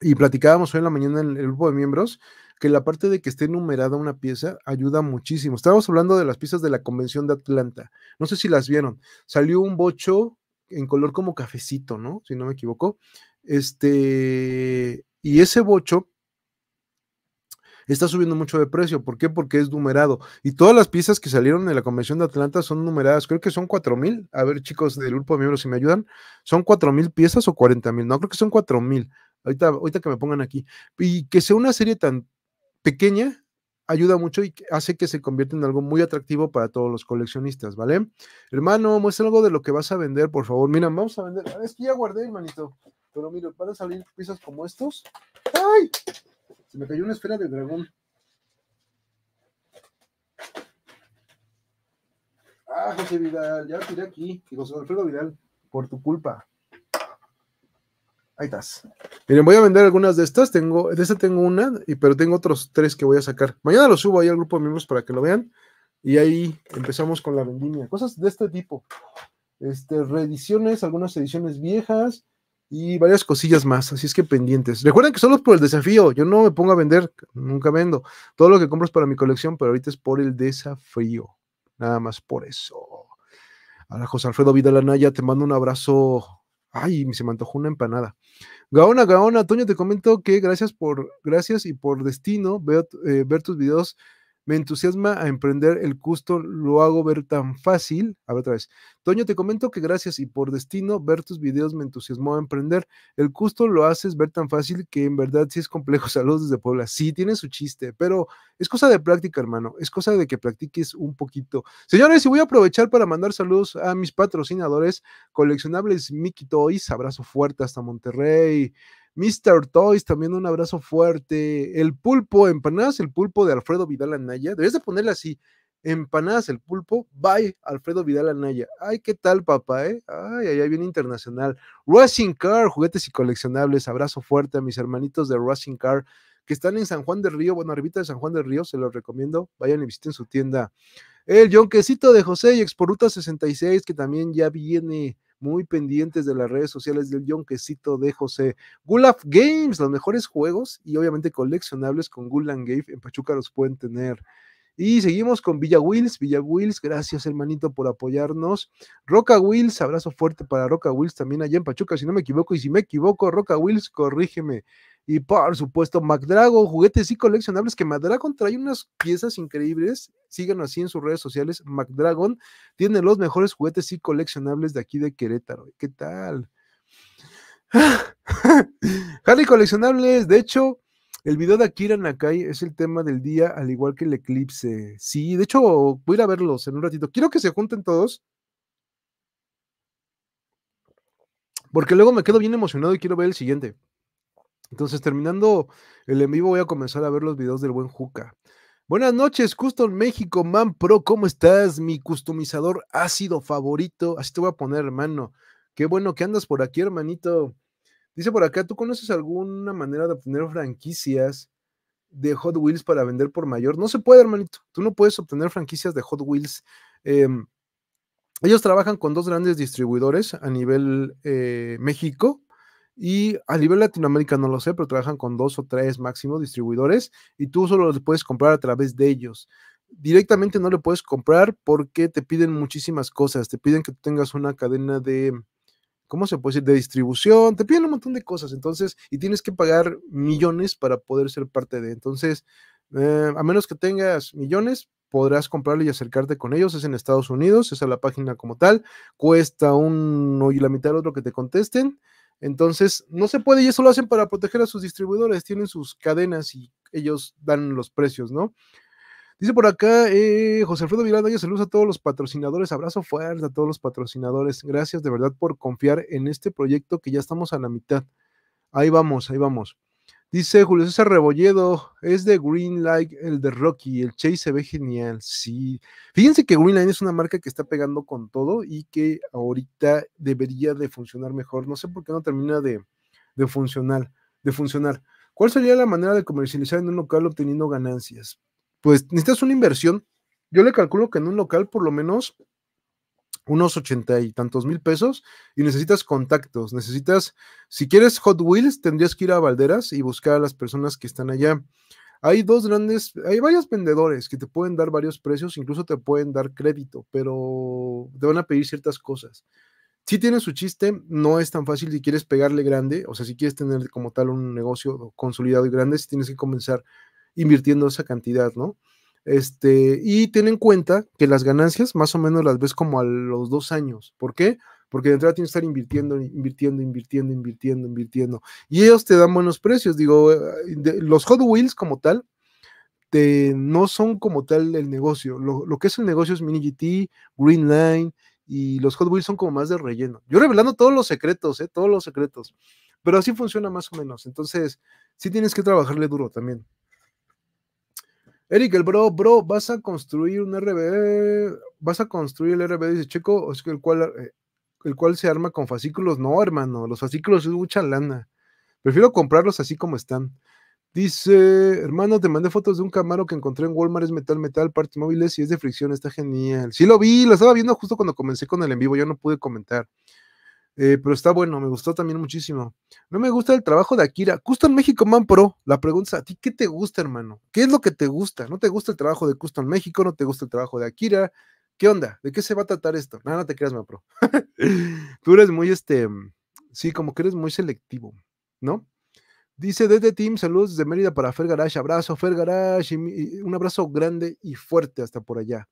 y platicábamos hoy en la mañana en el grupo de miembros, que la parte de que esté numerada una pieza ayuda muchísimo. Estábamos hablando de las piezas de la Convención de Atlanta. No sé si las vieron. Salió un bocho en color como cafecito, ¿no? Si no me equivoco. Este, y ese bocho está subiendo mucho de precio. ¿Por qué? Porque es numerado. Y todas las piezas que salieron en la Convención de Atlanta son numeradas. Creo que son 4000. A ver, chicos del grupo de miembros, si me ayudan, ¿son mil piezas o mil? No, creo que son 4000. Ahorita, ahorita que me pongan aquí. Y que sea una serie tan pequeña ayuda mucho y hace que se convierta en algo muy atractivo para todos los coleccionistas, ¿vale? Hermano, muestra algo de lo que vas a vender, por favor. Mira, vamos a vender. Ah, es que ya guardé, hermanito. Pero mira, para salir piezas como estos. ¡Ay! Se me cayó una esfera de dragón. Ah, José Vidal, ya tiré aquí. José Alfredo Vidal, por tu culpa. Ahí estás. Miren, voy a vender algunas de estas. Tengo, de esta tengo una, y, pero tengo otros tres que voy a sacar. Mañana lo subo ahí al grupo de miembros para que lo vean. Y ahí empezamos con la vendimia. Cosas de este tipo. Este, reediciones, algunas ediciones viejas y varias cosillas más, así es que pendientes. Recuerden que solo es por el desafío, yo no me pongo a vender, nunca vendo. Todo lo que compro es para mi colección, pero ahorita es por el desafío, nada más por eso. Ahora José Alfredo Vidal Anaya, te mando un abrazo. Ay, se me antojó una empanada. Gaona, Gaona, Toño, te comento que gracias por, gracias y por destino eh, ver tus videos me entusiasma a emprender el gusto, lo hago ver tan fácil. A ver otra vez. Toño, te comento que gracias y por destino ver tus videos me entusiasmó a emprender. El gusto lo haces ver tan fácil que en verdad sí es complejo. Saludos desde Puebla. Sí, tiene su chiste, pero es cosa de práctica, hermano. Es cosa de que practiques un poquito. Señores, y voy a aprovechar para mandar saludos a mis patrocinadores coleccionables Mickey Toys. Abrazo fuerte hasta Monterrey. Mr. Toys, también un abrazo fuerte. El pulpo, empanadas, el pulpo de Alfredo Vidal Anaya. Debes de ponerle así, empanadas, el pulpo, bye, Alfredo Vidal Anaya. Ay, qué tal, papá, ¿eh? Ay, ahí viene internacional. Racing Car, juguetes y coleccionables. Abrazo fuerte a mis hermanitos de Racing Car que están en San Juan del Río, bueno, arribita de San Juan del Río, se los recomiendo, vayan y visiten su tienda. El yonquecito de José y Exporuta 66, que también ya viene muy pendientes de las redes sociales del yonquecito de José. Gulaf Games, los mejores juegos y obviamente coleccionables con Gulan Game en Pachuca los pueden tener. Y seguimos con Villa Wills. Villa Wills, gracias hermanito por apoyarnos. Roca Wills, abrazo fuerte para Roca Wills también allá en Pachuca, si no me equivoco. Y si me equivoco, Roca Wills, corrígeme. Y por supuesto, mcdragon juguetes y coleccionables, que McDragon trae unas piezas increíbles. síganos así en sus redes sociales. McDragon tiene los mejores juguetes y coleccionables de aquí de Querétaro. ¿Qué tal? Harley coleccionables, de hecho, el video de Akira Nakai es el tema del día, al igual que el eclipse. Sí, de hecho, voy a ir a verlos en un ratito. Quiero que se junten todos. Porque luego me quedo bien emocionado y quiero ver el siguiente. Entonces, terminando el en vivo, voy a comenzar a ver los videos del buen Juca. Buenas noches, Custom México, Man Pro, ¿cómo estás? Mi customizador ácido favorito. Así te voy a poner, hermano. Qué bueno que andas por aquí, hermanito. Dice por acá, ¿tú conoces alguna manera de obtener franquicias de Hot Wheels para vender por mayor? No se puede, hermanito. Tú no puedes obtener franquicias de Hot Wheels. Em, ellos trabajan con dos grandes distribuidores a nivel eh, México y a nivel Latinoamérica no lo sé, pero trabajan con dos o tres máximo distribuidores y tú solo los puedes comprar a través de ellos directamente no le puedes comprar porque te piden muchísimas cosas. Te piden que tengas una cadena de ¿cómo se puede decir? De distribución, te piden un montón de cosas, entonces, y tienes que pagar millones para poder ser parte de. Entonces, eh, a menos que tengas millones, podrás comprarle y acercarte con ellos. Es en Estados Unidos, es a la página como tal. Cuesta uno y la mitad del otro que te contesten. Entonces, no se puede y eso lo hacen para proteger a sus distribuidores. Tienen sus cadenas y ellos dan los precios, ¿no? Dice por acá eh, José Alfredo Miranda, yo saludos a todos los patrocinadores, abrazo fuerte a todos los patrocinadores, gracias de verdad por confiar en este proyecto que ya estamos a la mitad. Ahí vamos, ahí vamos. Dice Julio César Rebolledo, es de Green Light, el de Rocky, el Chase se ve genial, sí. Fíjense que Green es una marca que está pegando con todo y que ahorita debería de funcionar mejor. No sé por qué no termina de, de funcionar, de funcionar. ¿Cuál sería la manera de comercializar en un local obteniendo ganancias? pues necesitas una inversión. Yo le calculo que en un local por lo menos unos ochenta y tantos mil pesos y necesitas contactos, necesitas, si quieres Hot Wheels, tendrías que ir a Valderas y buscar a las personas que están allá. Hay dos grandes, hay varios vendedores que te pueden dar varios precios, incluso te pueden dar crédito, pero te van a pedir ciertas cosas. Si tienes su chiste, no es tan fácil si quieres pegarle grande, o sea, si quieres tener como tal un negocio consolidado y grande, si tienes que comenzar invirtiendo esa cantidad, ¿no? Este, y ten en cuenta que las ganancias más o menos las ves como a los dos años. ¿Por qué? Porque de entrada tienes que estar invirtiendo, invirtiendo, invirtiendo, invirtiendo, invirtiendo. Y ellos te dan buenos precios. Digo, eh, los Hot Wheels como tal, no son como tal el negocio. Lo, que es el negocio es Mini GT, Green Line y los Hot Wheels son como más de relleno. Yo revelando todos los secretos, ¿eh? todos los secretos. Pero así funciona más o menos. Entonces, sí tienes que trabajarle duro también. Eric, el bro, bro, vas a construir un RB, vas a construir el RB, dice Checo, el cual, eh, el cual se arma con fascículos. No, hermano, los fascículos es mucha lana. Prefiero comprarlos así como están. Dice, hermano, te mandé fotos de un Camaro que encontré en Walmart, es metal, metal, partes móviles y es de fricción, está genial. Sí lo vi, lo estaba viendo justo cuando comencé con el en vivo, yo no pude comentar. Eh, pero está bueno, me gustó también muchísimo. No me gusta el trabajo de Akira. Custom México Man Pro. La pregunta es a ti, ¿qué te gusta, hermano? ¿Qué es lo que te gusta? ¿No te gusta el trabajo de Custom México? ¿No te gusta el trabajo de Akira? ¿Qué onda? ¿De qué se va a tratar esto? No, no te creas, Man Pro. Tú eres muy, este, sí, como que eres muy selectivo, ¿no? Dice desde Team, saludos desde Mérida para Fer Garage, abrazo Fer Garage, un abrazo grande y fuerte hasta por allá.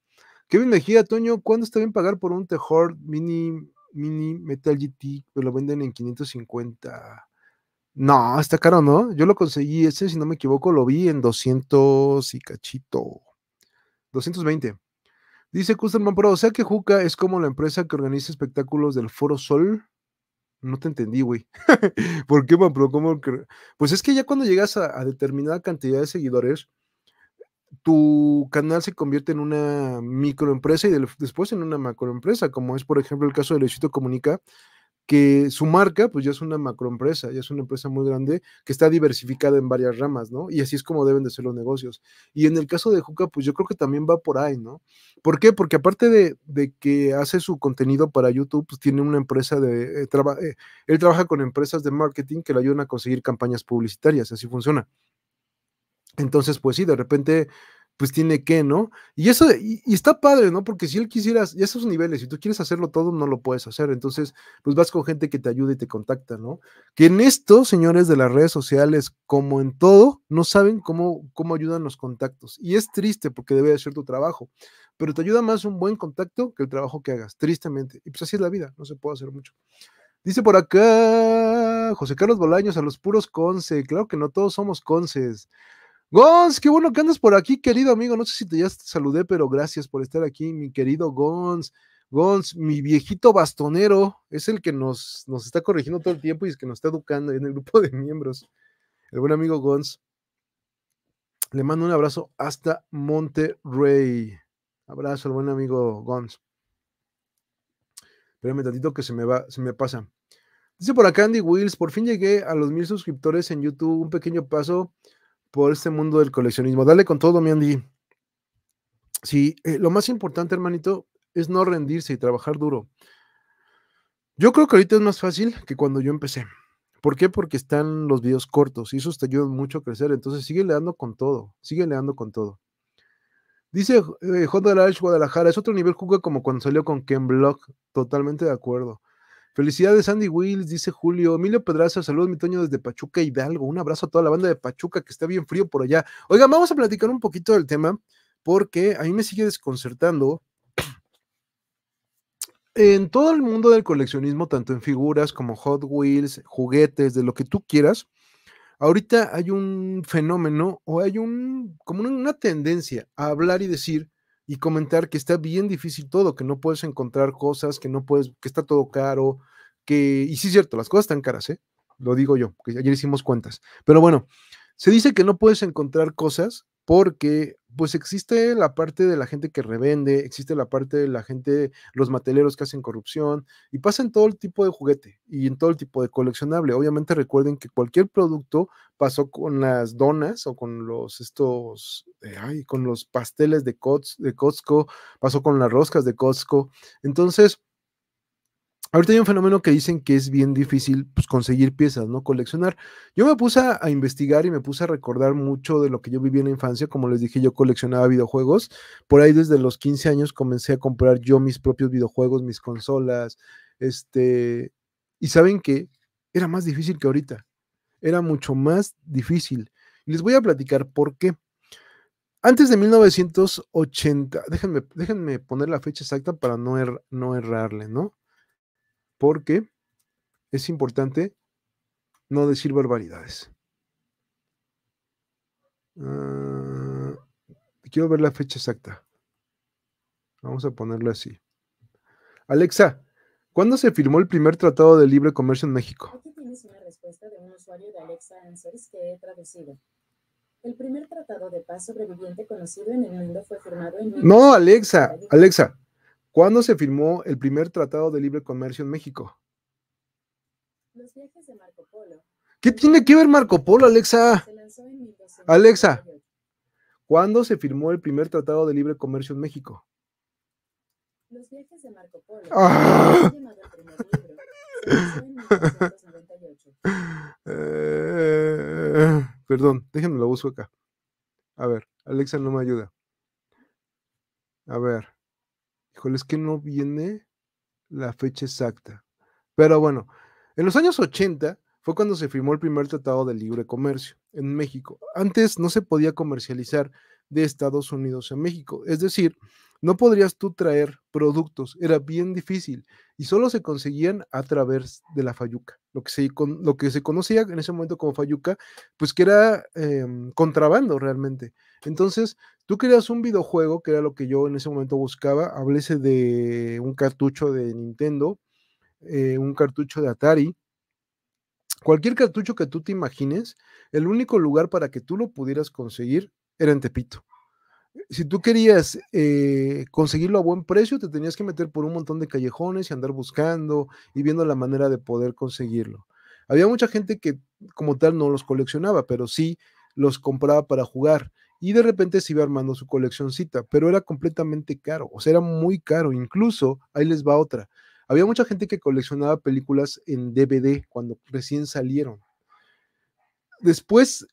Kevin Mejía, Toño, ¿cuándo está bien pagar por un Tejor Mini Mini Metal GT, pero pues, lo venden en 550. No, está caro, ¿no? Yo lo conseguí, ese, si no me equivoco, lo vi en 200 y cachito. 220. Dice Custom Pro, o sea que Juca es como la empresa que organiza espectáculos del Foro Sol. No te entendí, güey. ¿Por qué, Manpro? ¿Cómo Pues es que ya cuando llegas a determinada cantidad de seguidores, tu canal se convierte en una microempresa y después en una macroempresa, como es por ejemplo el caso de Luisito Comunica, que su marca pues ya es una macroempresa, ya es una empresa muy grande que está diversificada en varias ramas, ¿no? Y así es como deben de ser los negocios. Y en el caso de Juca, pues yo creo que también va por ahí, ¿no? ¿Por qué? Porque aparte de, que hace su contenido para YouTube, pues tiene una empresa de... Eh, eh, él trabaja con empresas de marketing que le ayudan a conseguir campañas publicitarias, así funciona. Entonces, pues sí, de repente, pues tiene que, ¿no? Y eso, y, está padre, ¿no? Porque si él quisiera y esos niveles, si tú quieres hacerlo todo, no lo puedes hacer. Entonces, pues vas con gente que te ayude y te contacta, ¿no? Que en esto, señores de las redes sociales, como en todo, no saben cómo, cómo ayudan los contactos. Y es triste porque debe de ser tu trabajo, pero te ayuda más un buen contacto que el trabajo que hagas, tristemente. Y pues así es la vida, no se puede hacer mucho. Dice por acá José Carlos Bolaños a los puros conce. Claro que no todos somos conces. Gons, qué bueno que andas por aquí, querido amigo. No sé si te ya saludé, pero gracias por estar aquí, mi querido Gons. Gons, mi viejito bastonero, es el que nos, nos está corrigiendo todo el tiempo y es que nos está educando en el grupo de miembros. El buen amigo Gons. Le mando un abrazo hasta Monterrey. Abrazo al buen amigo Gons. Espérame tantito que se me va, se me pasa. Dice por acá Andy Wills, por fin llegué a los mil suscriptores en YouTube, un pequeño paso por este mundo del coleccionismo. Dale con todo, mi Sí, eh, lo más importante, hermanito, es no rendirse y trabajar duro. Yo creo que ahorita es más fácil que cuando yo empecé. ¿Por qué? Porque están los videos cortos y eso te ayuda mucho a crecer. Entonces sigue leando con todo, sigue leando con todo. Dice eh, Guadalajara, es otro nivel, juega como cuando salió con Ken Block. Totalmente de acuerdo. Felicidades, Andy Wills, dice Julio. Emilio Pedraza, saludos, mi Toño, desde Pachuca Hidalgo. Un abrazo a toda la banda de Pachuca que está bien frío por allá. Oigan, vamos a platicar un poquito del tema, porque a mí me sigue desconcertando. En todo el mundo del coleccionismo, tanto en figuras como Hot Wheels, juguetes, de lo que tú quieras, ahorita hay un fenómeno o hay un como una tendencia a hablar y decir y comentar que está bien difícil todo, que no puedes encontrar cosas, que no puedes, que está todo caro, que, y sí es cierto, las cosas están caras, ¿eh? Lo digo yo, que ayer hicimos cuentas. Pero bueno, se dice que no puedes encontrar cosas porque pues existe la parte de la gente que revende, existe la parte de la gente, los mateleros que hacen corrupción, y pasa en todo el tipo de juguete y en todo el tipo de coleccionable. Obviamente recuerden que cualquier producto pasó con las donas o con los estos, eh, con los pasteles de, Cots, de Costco, pasó con las roscas de Costco. Entonces, Ahorita hay un fenómeno que dicen que es bien difícil pues, conseguir piezas, ¿no? Coleccionar. Yo me puse a, investigar y me puse a recordar mucho de lo que yo viví en la infancia. Como les dije, yo coleccionaba videojuegos. Por ahí desde los 15 años comencé a comprar yo mis propios videojuegos, mis consolas. Este, y saben que era más difícil que ahorita. Era mucho más difícil. Y les voy a platicar por qué. Antes de 1980, déjenme, déjenme poner la fecha exacta para no, er, no errarle, ¿no? porque es importante no decir barbaridades. Ah, quiero ver la fecha exacta. Vamos a ponerlo así. Alexa, ¿cuándo se firmó el primer tratado de libre comercio en México? Aquí tienes una respuesta de un usuario de Alexa Answers que he traducido. El primer tratado de paz sobreviviente conocido en el mundo fue firmado en. No, Alexa, Alexa, ¿Cuándo se firmó el primer tratado de libre comercio en México? Los viajes de Marco Polo. ¿Qué tiene que ver Marco Polo, Alexa? Alexa, ¿cuándo se firmó el primer tratado de libre comercio en México? Los viajes de Marco Polo. Ah. Eh, perdón, déjenme la busco acá. A ver, Alexa no me ayuda. A ver es que no viene la fecha exacta. Pero bueno, en los años 80 fue cuando se firmó el primer tratado de libre comercio en México. Antes no se podía comercializar de Estados Unidos a México, es decir, no podrías tú traer productos, era bien difícil y solo se conseguían a través de la fayuca, lo que se, con, lo que conocía en ese momento como fayuca, pues que era em, contrabando realmente. Entonces, tú querías un videojuego, que era lo que yo en ese momento buscaba, hablése de un cartucho de Nintendo, eh, un cartucho de Atari, cualquier cartucho que tú te imagines, el único lugar para que tú lo pudieras conseguir era en Tepito si tú querías eh, conseguirlo a buen precio, te tenías que meter por un montón de callejones y andar buscando y viendo la manera de poder conseguirlo. Había mucha gente que como tal no los coleccionaba, pero sí los compraba para jugar y de repente se iba armando su coleccioncita, pero era completamente caro, o sea, era muy caro. Incluso, ahí les va otra. Había mucha gente que coleccionaba películas en DVD cuando recién salieron. Después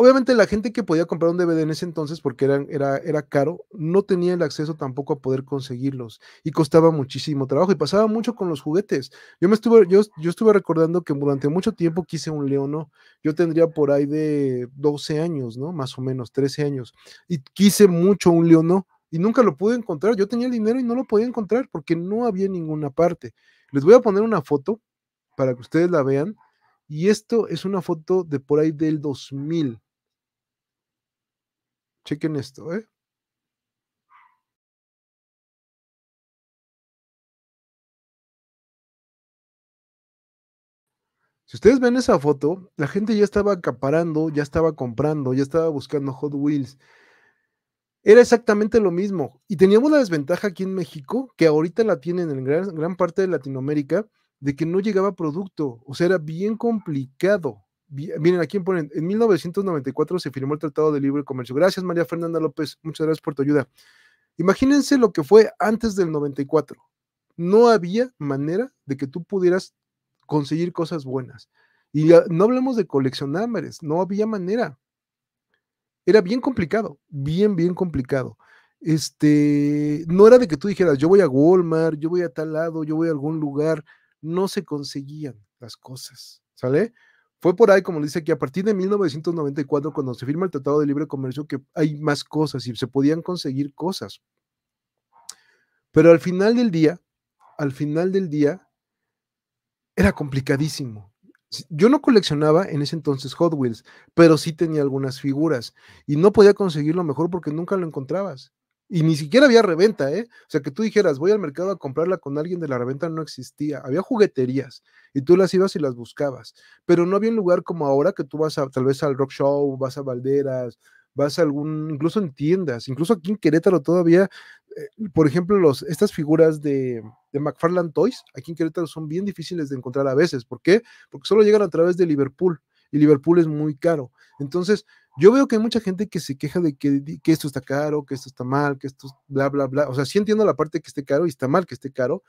Obviamente la gente que podía comprar un DVD en ese entonces, porque era, era caro, no tenía el acceso tampoco a poder conseguirlos y costaba muchísimo trabajo y pasaba mucho con los juguetes. Yo me estuve, yo, yo estuve recordando que durante mucho tiempo quise un Leono, yo tendría por ahí de 12 años, ¿no? Más o menos, 13 años, y quise mucho un Leono y nunca lo pude encontrar. Yo tenía el dinero y no lo podía encontrar porque no había ninguna parte. Les voy a poner una foto para que ustedes la vean. Y esto es una foto de por ahí del 2000 Chequen esto, ¿eh? Si ustedes ven esa foto, la gente ya estaba acaparando, ya estaba comprando, ya estaba buscando Hot Wheels. Era exactamente lo mismo. Y teníamos la desventaja aquí en México, que ahorita la tienen en gran, gran parte de Latinoamérica, de que no llegaba producto. O sea, era bien complicado. Miren, aquí ponen, en 1994 se firmó el Tratado de Libre Comercio. Gracias, María Fernanda López, muchas gracias por tu ayuda. Imagínense lo que fue antes del 94. No había manera de que tú pudieras conseguir cosas buenas. Y no hablamos de coleccionables, no había manera. Era bien complicado, bien, bien complicado. Este, no era de que tú dijeras, yo voy a Walmart, yo voy a tal lado, yo voy a algún lugar. No se conseguían las cosas, ¿sale? Fue por ahí, como dice aquí, a partir de 1994, cuando se firma el Tratado de Libre Comercio, que hay más cosas y se podían conseguir cosas. Pero al final del día, al final del día, era complicadísimo. Yo no coleccionaba en ese entonces Hot Wheels, pero sí tenía algunas figuras y no podía lo mejor porque nunca lo encontrabas. Y ni siquiera había reventa, ¿eh? O sea, que tú dijeras, voy al mercado a comprarla con alguien de la reventa, no existía. Había jugueterías y tú las ibas y las buscabas, pero no había un lugar como ahora que tú vas a, tal vez al rock show, vas a Valderas, vas a algún, incluso en tiendas, incluso aquí en Querétaro todavía, eh, por ejemplo, los, estas figuras de, de McFarland Toys, aquí en Querétaro son bien difíciles de encontrar a veces. ¿Por qué? Porque solo llegan a través de Liverpool y Liverpool es muy caro. Entonces, yo veo que hay mucha gente que se queja de que, esto está caro, que esto está mal, que esto bla, bla, bla. O sea, sí entiendo la parte que esté caro y está mal que esté caro.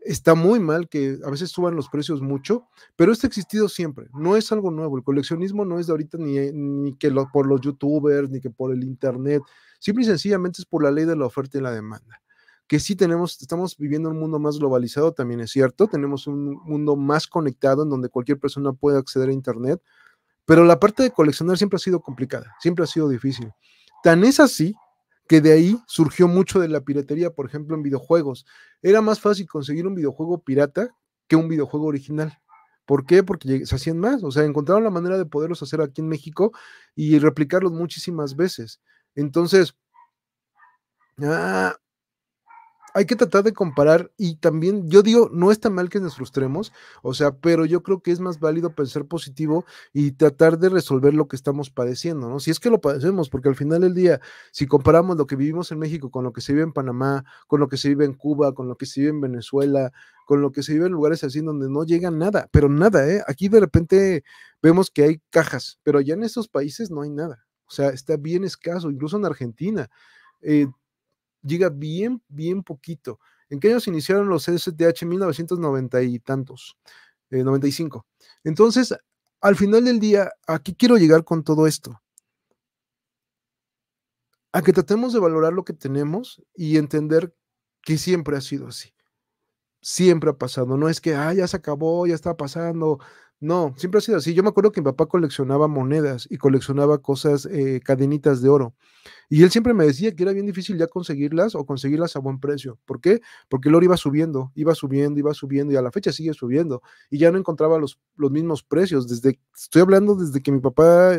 Está muy mal que a veces suban los precios mucho, pero esto ha existido siempre. No es algo nuevo. El coleccionismo no es de ahorita ni, eh, ni que por los youtubers, ni que por el internet. Simple y sencillamente es por la ley de la oferta y la demanda que sí tenemos, estamos viviendo un mundo más globalizado, también es cierto, tenemos un mundo más conectado en donde cualquier persona puede acceder a Internet, pero la parte de coleccionar siempre ha sido complicada, siempre ha sido difícil. Tan es así que de ahí surgió mucho de la piratería, por ejemplo, en videojuegos. Era más fácil conseguir un videojuego pirata que un videojuego original. ¿Por qué? Porque se hacían más, o sea, encontraron la manera de poderlos hacer aquí en México y replicarlos muchísimas veces. Entonces, ah, hay que tratar de comparar y también yo digo, no está mal que nos frustremos, o sea, pero yo creo que es más válido pensar positivo y tratar de resolver lo que estamos padeciendo, ¿no? Si es que lo padecemos, porque al final del día, si comparamos lo que vivimos en México con lo que se vive en Panamá, con lo que se vive en Cuba, con lo que se vive en Venezuela, con lo que se vive en lugares así donde no llega nada, pero nada, ¿eh? Aquí de repente vemos que hay cajas, pero ya en esos países no hay nada. O sea, está bien escaso, incluso en Argentina. Eh, llega bien, bien poquito. ¿En que años iniciaron los STH? 1990 y tantos, 95. Eh, Entonces, al final del día, ¿a quiero llegar con todo esto? A que tratemos de valorar lo que tenemos y entender que siempre ha sido así siempre ha pasado. No es que, ah, ya se acabó, ya está pasando. No, siempre ha sido así. Yo me acuerdo que mi papá coleccionaba monedas y coleccionaba cosas, eh, cadenitas de oro. Y él siempre me decía que era bien difícil ya conseguirlas o conseguirlas a buen precio. ¿Por qué? Porque el oro iba subiendo, iba subiendo, iba subiendo y a la fecha sigue subiendo. Y ya no encontraba los, los mismos precios. Desde, estoy hablando desde que mi papá,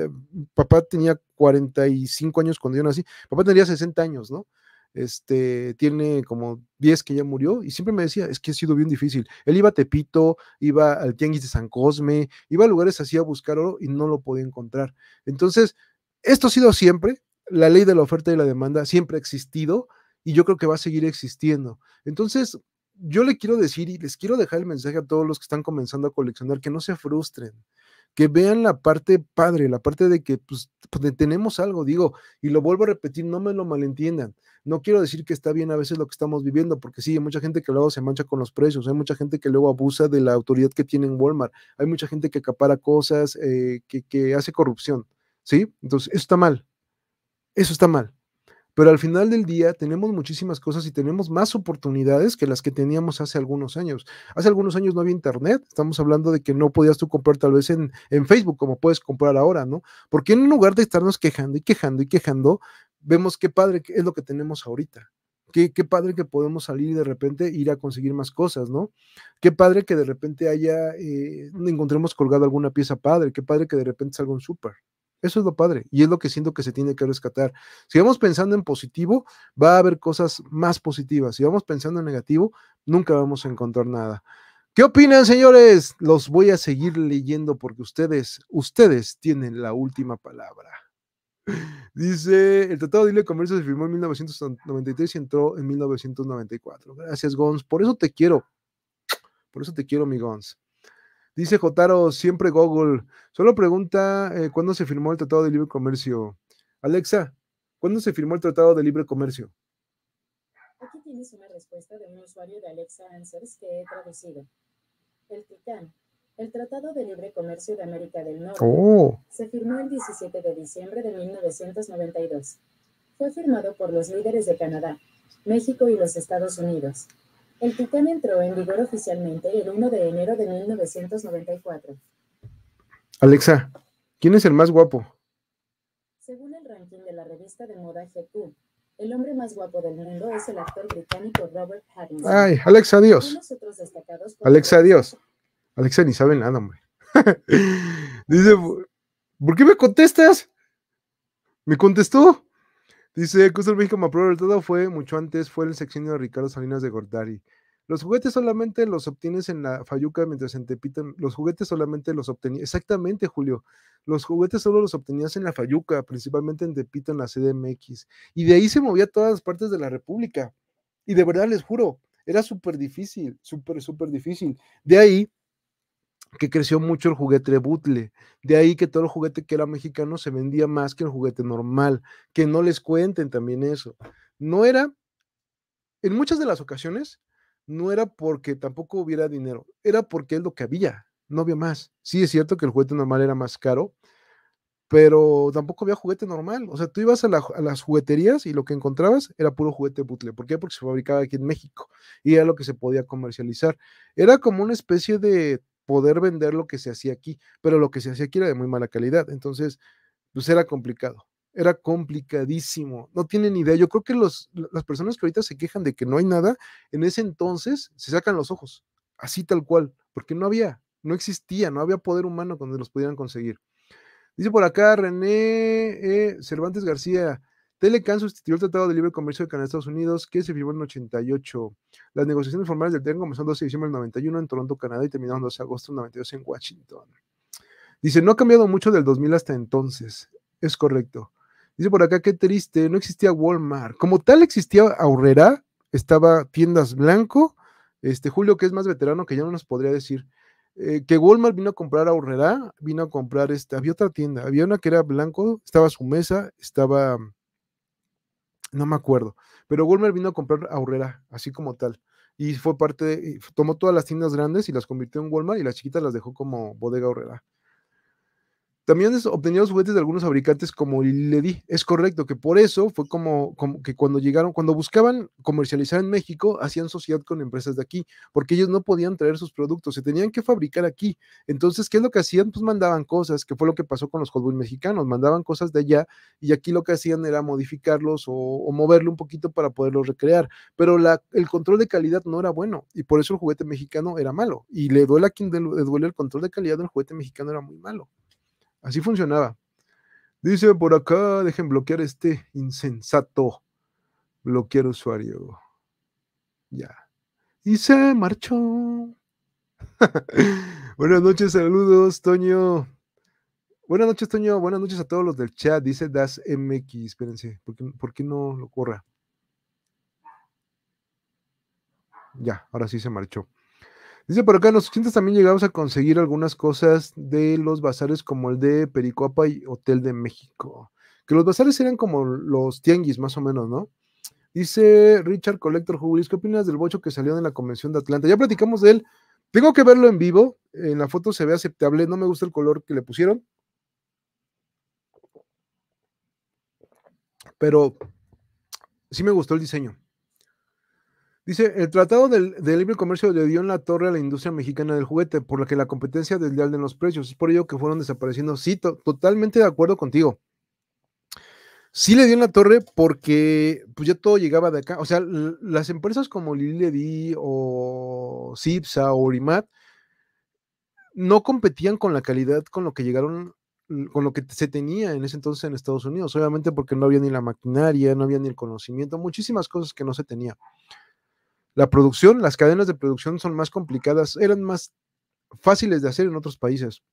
papá tenía 45 años cuando yo nací. Papá tenía 60 años, ¿no? este, tiene como 10 que ya murió y siempre me decía, es que ha sido bien difícil. Él iba a Tepito, iba al Tianguis de San Cosme, iba a lugares así a buscar oro y no lo podía encontrar. Entonces, esto ha sido siempre, la ley de la oferta y la demanda siempre ha existido y yo creo que va a seguir existiendo. Entonces, yo le quiero decir y les quiero dejar el mensaje a todos los que están comenzando a coleccionar, que no se frustren, que vean la parte padre, la parte de que pues, pues tenemos algo, digo, y lo vuelvo a repetir, no me lo malentiendan. No quiero decir que está bien a veces lo que estamos viviendo, porque sí, hay mucha gente que luego se mancha con los precios, hay mucha gente que luego abusa de la autoridad que tiene en Walmart, hay mucha gente que acapara cosas, eh, que, que hace corrupción, ¿sí? Entonces, eso está mal, eso está mal. Pero al final del día tenemos muchísimas cosas y tenemos más oportunidades que las que teníamos hace algunos años. Hace algunos años no había internet, estamos hablando de que no podías tú comprar tal vez en, Facebook como puedes comprar ahora, ¿no? Porque en lugar de estarnos quejando y quejando y quejando, vemos qué padre es lo que tenemos ahorita. Qué, padre que podemos salir y de repente ir a conseguir más cosas, ¿no? Qué padre que de repente haya, eh, encontremos colgado alguna pieza padre, qué padre que de repente salga un súper, eso es lo padre y es lo que siento que se tiene que rescatar. Si vamos pensando en positivo, va a haber cosas más positivas. Si vamos pensando en negativo, nunca vamos a encontrar nada. ¿Qué opinan, señores? Los voy a seguir leyendo porque ustedes, ustedes tienen la última palabra. Dice, el Tratado de Libre Comercio se firmó en 1993 y entró en 1994. Gracias, Gons. Por eso te quiero. Por eso te quiero, mi Gons. Dice Jotaro, siempre Google. Solo pregunta eh, cuándo se firmó el Tratado de Libre Comercio. Alexa, ¿cuándo se firmó el Tratado de Libre Comercio? Aquí tienes una respuesta de un usuario de Alexa Answers que he traducido. El Titán, el Tratado de Libre Comercio de América del Norte oh. se firmó el 17 de diciembre de 1992. Fue firmado por los líderes de Canadá, México y los Estados Unidos, el titán entró en vigor oficialmente el 1 de enero de 1994. Alexa, ¿quién es el más guapo? Según el ranking de la revista de moda GQ, el hombre más guapo del mundo es el actor británico Robert Pattinson. Ay, Alexa, adiós. Alexa, adiós. Alexa ni sabe nada, hombre. Dice, ¿por qué me contestas? ¿Me contestó? Dice, usted México todo fue mucho antes, fue el sexenio de Ricardo Salinas de Gortari. Los juguetes solamente los obtienes en la Fayuca mientras en Tepito. Los juguetes solamente los obtenías. Exactamente, Julio. Los juguetes solo los obtenías en la Fayuca, principalmente en Tepito, en la CDMX. Y de ahí se movía a todas las partes de la República. Y de verdad les juro, era súper difícil, súper, súper difícil. De ahí que creció mucho el juguete de butle. De ahí que todo el juguete que era mexicano se vendía más que el juguete normal. Que no les cuenten también eso. No era, en muchas de las ocasiones, no era porque tampoco hubiera dinero, era porque es lo que había, no había más. Sí, es cierto que el juguete normal era más caro, pero tampoco había juguete normal. O sea, tú ibas a, las jugueterías y lo que encontrabas era puro juguete butle. ¿Por qué? Porque se fabricaba aquí en México y era lo que se podía comercializar. Era como una especie de poder vender lo que se hacía aquí, pero lo que se hacía aquí era de muy mala calidad, entonces, pues era complicado, era complicadísimo, no tienen idea, yo creo que las personas que ahorita se quejan de que no hay nada, en ese entonces se sacan los ojos, así tal cual, porque no había, no existía, no había poder humano donde los pudieran conseguir. Dice por acá René eh, Cervantes García, Telecan sustituyó el Tratado de Libre Comercio de Canadá Estados Unidos, que se firmó en 88. Las negociaciones formales del TELECAN comenzaron 12 de diciembre del 91 en Toronto, Canadá, y terminaron 12 de agosto del 92 en Washington. Dice, no ha cambiado mucho del 2000 hasta entonces. Es correcto. Dice por acá, qué triste, no existía Walmart. Como tal existía Aurrera, estaba Tiendas Blanco. Este Julio, que es más veterano, que ya no nos podría decir. Eh, que Walmart vino a comprar Aurrera, vino a comprar esta, había otra tienda, había una que era Blanco, estaba su mesa, estaba no me acuerdo, pero Walmart vino a comprar a así como tal. Y fue parte, de, tomó todas las tiendas grandes y las convirtió en Walmart y las chiquitas las dejó como bodega Urrera. También obtenían los juguetes de algunos fabricantes como le di. Es correcto que por eso fue como, que cuando llegaron, cuando buscaban comercializar en México, hacían sociedad con empresas de aquí, porque ellos no podían traer sus productos, se tenían que fabricar aquí. Entonces, ¿qué es lo que hacían? Pues mandaban cosas, que fue lo que pasó con los Hot mexicanos, mandaban cosas de allá y aquí lo que hacían era modificarlos o, moverlo un poquito para poderlos recrear. Pero el control de calidad no era bueno y por eso el juguete mexicano era malo. Y le duele a quien le duele el control de calidad del juguete mexicano era muy malo. Así funcionaba. Dice por acá, dejen bloquear este insensato. Bloquear usuario. Ya. Y se marchó. Buenas noches, saludos, Toño. Buenas noches, Toño. Buenas noches a todos los del chat. Dice Das MX. Espérense, ¿por qué, por qué no lo corra? Ya, ahora sí se marchó. Dice por acá, los en 80 también llegamos a conseguir algunas cosas de los bazares como el de Pericoapa y Hotel de México. Que los bazares eran como los tianguis, más o menos, ¿no? Dice Richard Collector Jubilis, ¿qué opinas del bocho que salió en la convención de Atlanta? Ya platicamos de él. Tengo que verlo en vivo. En la foto se ve aceptable. No me gusta el color que le pusieron. Pero sí me gustó el diseño. Dice, el Tratado del, de Libre Comercio le dio en la torre a la industria mexicana del juguete, por lo que la competencia desleal de los precios, es por ello que fueron desapareciendo. Sí, totalmente de acuerdo contigo. Sí le dio en la torre porque pues ya todo llegaba de acá. O sea, las empresas como Liledi o Cipsa o Urimat no competían con la calidad con lo que llegaron, con lo que se tenía en ese entonces en Estados Unidos, obviamente porque no había ni la maquinaria, no había ni el conocimiento, muchísimas cosas que no se tenía. La producción, las cadenas de producción son más complicadas, eran más fáciles de hacer en otros países.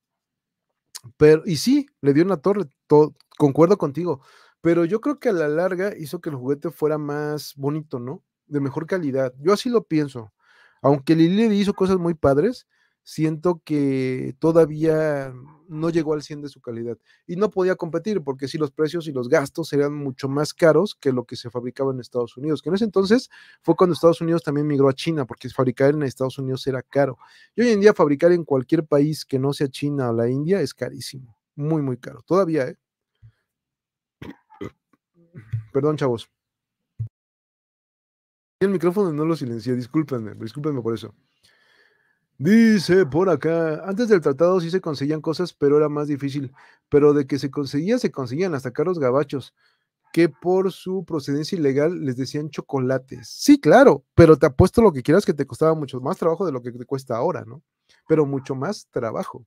Pero, y sí, le dio una torre, todo, concuerdo contigo, pero yo creo que a la larga hizo que el juguete fuera más bonito, ¿no? De mejor calidad. Yo así lo pienso. Aunque Lili hizo cosas muy padres, siento que todavía no llegó al 100 de su calidad y no podía competir porque si los precios y los gastos serían mucho más caros que lo que se fabricaba en Estados Unidos, que en ese entonces fue cuando Estados Unidos también migró a China porque fabricar en Estados Unidos era caro. Y hoy en día fabricar en cualquier país que no sea China o la India es carísimo, muy, muy caro, todavía, ¿eh? Perdón, chavos. El micrófono no lo silencié, discúlpenme, discúlpenme por eso. Dice por acá, antes del tratado sí se conseguían cosas, pero era más difícil. Pero de que se conseguía, se conseguían hasta caros gabachos, que por su procedencia ilegal les decían chocolates. Sí, claro, pero te apuesto lo que quieras que te costaba mucho más trabajo de lo que te cuesta ahora, ¿no? Pero mucho más trabajo.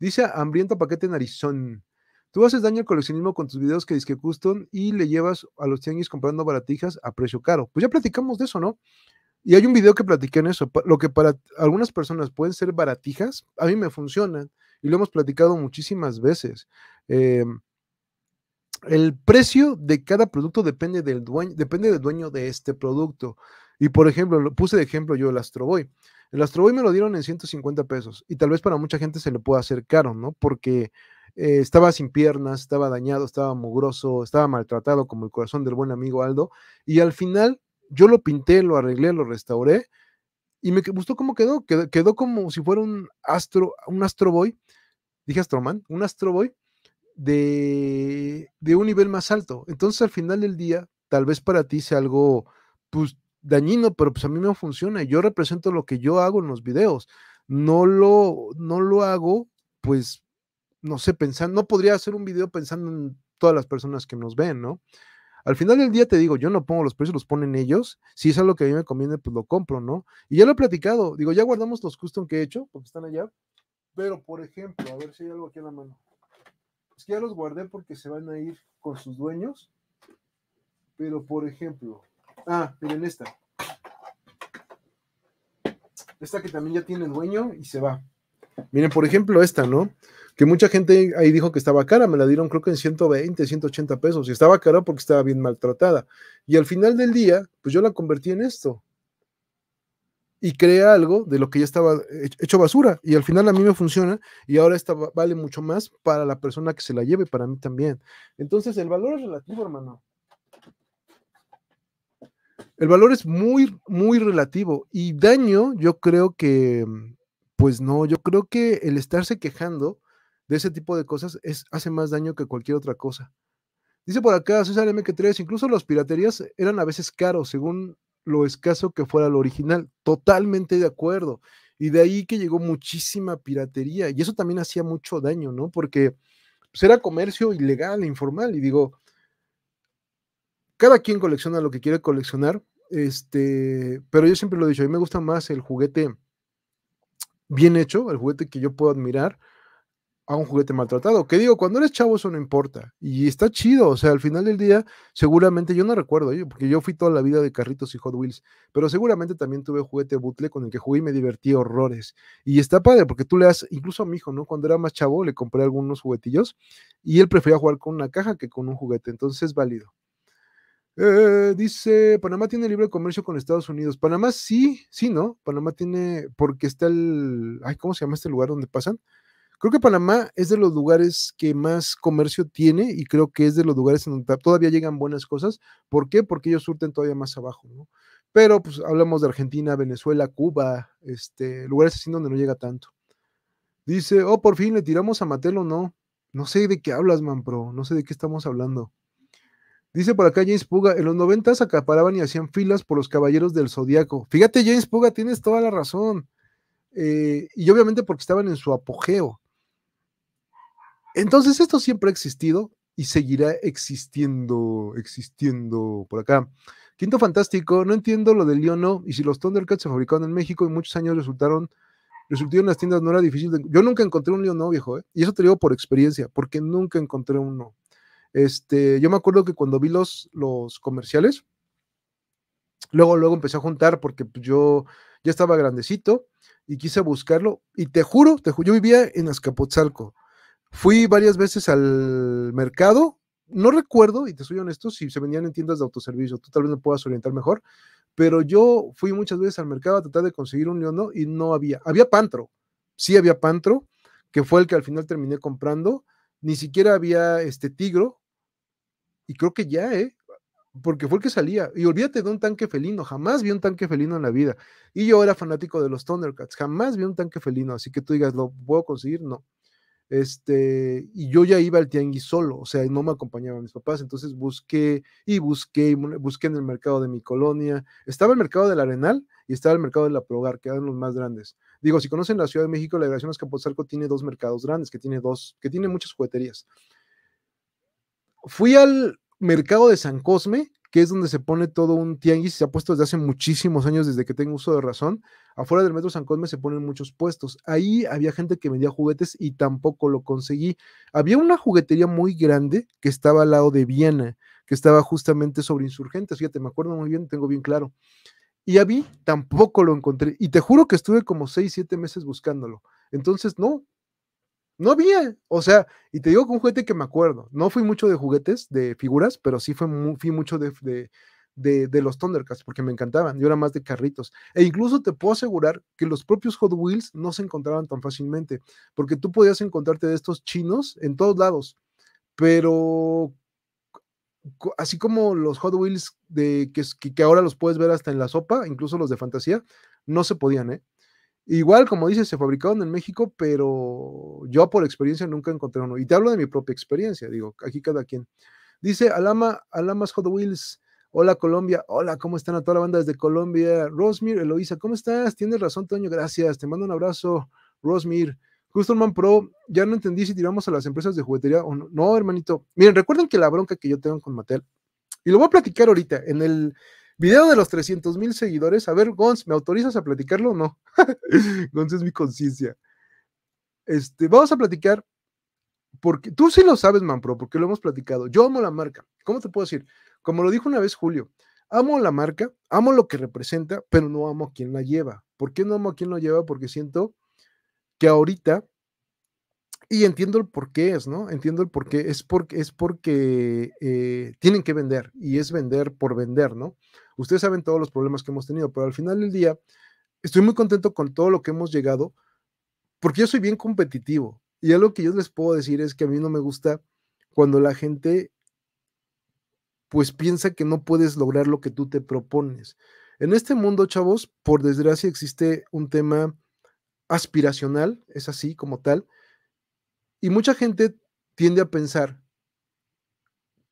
Dice hambriento paquete narizón. Tú haces daño al coleccionismo con tus videos que disque custom y le llevas a los tianguis comprando baratijas a precio caro. Pues ya platicamos de eso, ¿no? Y hay un video que platiqué en eso. Lo que para algunas personas pueden ser baratijas, a mí me funcionan y lo hemos platicado muchísimas veces. Em, el precio de cada producto depende del dueño, depende del dueño de este producto. Y por ejemplo, lo puse de ejemplo yo el Astroboy. El Astroboy me lo dieron en 150 pesos y tal vez para mucha gente se le pueda hacer caro, ¿no? Porque eh, estaba sin piernas, estaba dañado, estaba mugroso, estaba maltratado como el corazón del buen amigo Aldo. Y al final yo lo pinté, lo arreglé, lo restauré y me gustó cómo quedó. quedó. como si fuera un astro, un Astro Boy, dije Astroman, un astroboy de, un nivel más alto. Entonces al final del día, tal vez para ti sea algo pues, dañino, pero pues a mí me funciona. Yo represento lo que yo hago en los videos. No lo, no lo hago, pues, no sé, pensando, no podría hacer un video pensando en todas las personas que nos ven, ¿no? Al final del día te digo, yo no pongo los precios, los ponen ellos. Si es algo que a mí me conviene, pues lo compro, ¿no? Y ya lo he platicado. Digo, ya guardamos los custom que he hecho, porque están allá. Pero, por ejemplo, a ver si hay algo aquí en la mano. Es que ya los guardé porque se van a ir con sus dueños. Pero, por ejemplo, ah, miren esta. Esta que también ya tiene dueño y se va. Miren, por ejemplo, esta, ¿no? Que mucha gente ahí dijo que estaba cara, me la dieron creo que en 120, 180 pesos, y estaba cara porque estaba bien maltratada. Y al final del día, pues yo la convertí en esto. Y creé algo de lo que ya estaba hecho basura. Y al final a mí me funciona y ahora esta vale mucho más para la persona que se la lleve, para mí también. Entonces el valor es relativo, hermano. El valor es muy, muy relativo. Y daño, yo creo que pues no, yo creo que el estarse quejando de ese tipo de cosas es, hace más daño que cualquier otra cosa. Dice por acá César que 3 incluso las piraterías eran a veces caros según lo escaso que fuera lo original. Totalmente de acuerdo. Y de ahí que llegó muchísima piratería. Y eso también hacía mucho daño, ¿no? Porque pues, era comercio ilegal, e informal. Y digo, cada quien colecciona lo que quiere coleccionar. Este, pero yo siempre lo he dicho, a mí me gusta más el juguete bien hecho, el juguete que yo puedo admirar, a un juguete maltratado. Que digo, cuando eres chavo eso no importa. Y está chido, o sea, al final del día, seguramente, yo no recuerdo, porque yo fui toda la vida de carritos y Hot Wheels, pero seguramente también tuve juguete butle con el que jugué y me divertí horrores. Y está padre, porque tú le das, incluso a mi hijo, ¿no? Cuando era más chavo le compré algunos juguetillos y él prefería jugar con una caja que con un juguete, entonces es válido. Eh, dice, Panamá tiene libre comercio con Estados Unidos. Panamá sí, sí, ¿no? Panamá tiene, porque está el, ay, ¿cómo se llama este lugar donde pasan? Creo que Panamá es de los lugares que más comercio tiene y creo que es de los lugares en donde todavía llegan buenas cosas. ¿Por qué? Porque ellos surten todavía más abajo, ¿no? Pero pues hablamos de Argentina, Venezuela, Cuba, este, lugares así donde no llega tanto. Dice, oh, por fin le tiramos a o no. No sé de qué hablas, man, pro. No sé de qué estamos hablando. Dice por acá James Puga, en los noventas acaparaban y hacían filas por los caballeros del Zodíaco. Fíjate, James Puga, tienes toda la razón. Eh, y obviamente porque estaban en su apogeo. Entonces, esto siempre ha existido y seguirá existiendo, existiendo por acá. Quinto Fantástico, no entiendo lo del no, y si los Thundercats se fabricaron en México y muchos años resultaron, resultaron en las tiendas, no era difícil. yo nunca encontré un no, viejo, ¿eh? y eso te digo por experiencia, porque nunca encontré uno. Este, yo me acuerdo que cuando vi los, los comerciales, luego, luego empecé a juntar porque pues, yo ya estaba grandecito y quise buscarlo. Y te juro, te juro, yo vivía en Azcapotzalco. Fui varias veces al mercado, no recuerdo, y te soy honesto, si se vendían en tiendas de autoservicio, tú tal vez me puedas orientar mejor, pero yo fui muchas veces al mercado a tratar de conseguir un león y no había. Había pantro, sí había pantro, que fue el que al final terminé comprando. Ni siquiera había este tigro, y creo que ya, ¿eh? Porque fue el que salía. Y olvídate de un tanque felino. Jamás vi un tanque felino en la vida. Y yo era fanático de los Thundercats. Jamás vi un tanque felino. Así que tú digas, ¿lo puedo conseguir? No. Este, y yo ya iba al tianguis solo, o sea, no me acompañaban mis papás, entonces busqué y busqué busqué en el mercado de mi colonia. Estaba el mercado del Arenal y estaba el mercado de la Progar, que eran los más grandes. Digo, si conocen la Ciudad de México, la Delegación Escapotzalco tiene dos mercados grandes, que tiene dos, que tiene muchas jugueterías. Fui al mercado de San Cosme, que es donde se pone todo un tianguis, se ha puesto desde hace muchísimos años, desde que tengo uso de razón. Afuera del metro San Cosme se ponen muchos puestos. Ahí había gente que vendía juguetes y tampoco lo conseguí. Había una juguetería muy grande que estaba al lado de Viena, que estaba justamente sobre insurgentes, fíjate, me acuerdo muy bien, tengo bien claro. Y a mí tampoco lo encontré. Y te juro que estuve como 6, siete meses buscándolo. Entonces, no, no había, o sea, y te digo que un juguete que me acuerdo, no fui mucho de juguetes, de figuras, pero sí fui mucho de, de, los Thundercats porque me encantaban, yo era más de carritos. E incluso te puedo asegurar que los propios Hot Wheels no se encontraban tan fácilmente, porque tú podías encontrarte de estos chinos en todos lados, pero así como los Hot Wheels de, que, que ahora los puedes ver hasta en la sopa, incluso los de fantasía, no se podían, ¿eh? Igual, como dices, se fabricaron en México, pero yo por experiencia nunca encontré uno. Y te hablo de mi propia experiencia, digo, aquí cada quien. Dice Alama, Alamas Hot Wheels, hola Colombia, hola, ¿cómo están a toda la banda desde Colombia? Rosmir, Eloisa, ¿cómo estás? Tienes razón, Toño, gracias, te mando un abrazo, Rosmir. Man Pro, ya no entendí si tiramos a las empresas de juguetería o no. No, hermanito. Miren, recuerden que la bronca que yo tengo con Mattel, y lo voy a platicar ahorita en el Video de los 300 mil seguidores. A ver, Gonz, ¿me autorizas a platicarlo o no? Gonz es mi conciencia. Este, vamos a platicar, porque tú sí lo sabes, Manpro, porque lo hemos platicado. Yo amo la marca. ¿Cómo te puedo decir? Como lo dijo una vez Julio, amo la marca, amo lo que representa, pero no amo a quien la lleva. ¿Por qué no amo a quien la lleva? Porque siento que ahorita, y entiendo el por qué es, ¿no? Entiendo el por es porque, es eh, porque tienen que vender y es vender por vender, ¿no? Ustedes saben todos los problemas que hemos tenido, pero al final del día estoy muy contento con todo lo que hemos llegado, porque yo soy bien competitivo. Y algo que yo les puedo decir es que a mí no me gusta cuando la gente pues piensa que no puedes lograr lo que tú te propones. En este mundo, chavos, por desgracia existe un tema aspiracional, es así como tal, y mucha gente tiende a pensar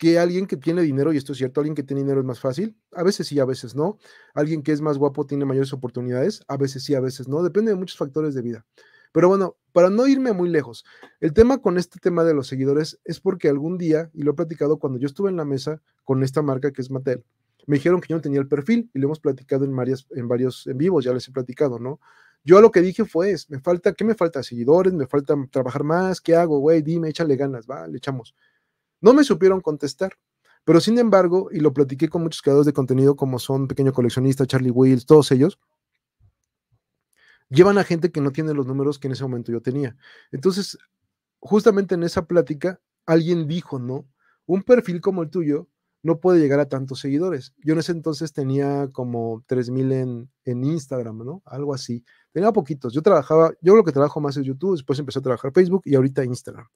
que alguien que tiene dinero, y esto es cierto, alguien que tiene dinero es más fácil, a veces sí, a veces no, alguien que es más guapo tiene mayores oportunidades, a veces sí, a veces no, depende de muchos factores de vida. Pero bueno, para no irme muy lejos, el tema con este tema de los seguidores es porque algún día, y lo he platicado cuando yo estuve en la mesa con esta marca que es Mattel, me dijeron que yo no tenía el perfil y lo hemos platicado en, varias, en varios en vivos, ya les he platicado, ¿no? Yo lo que dije fue, es, me falta, ¿qué me falta? Seguidores, me falta trabajar más, ¿qué hago, güey? Dime, échale ganas, va, le echamos. No me supieron contestar. Pero sin embargo, y lo platiqué con muchos creadores de contenido como son Pequeño Coleccionista, Charlie Wills, todos ellos, llevan a gente que no tiene los números que en ese momento yo tenía. Entonces, justamente en esa plática, alguien dijo, ¿no? Un perfil como el tuyo no puede llegar a tantos seguidores. Yo en ese entonces tenía como 3000 en, en Instagram, ¿no? Algo así. Tenía poquitos. Yo trabajaba, yo lo que trabajo más es YouTube, después empecé a trabajar Facebook y ahorita Instagram.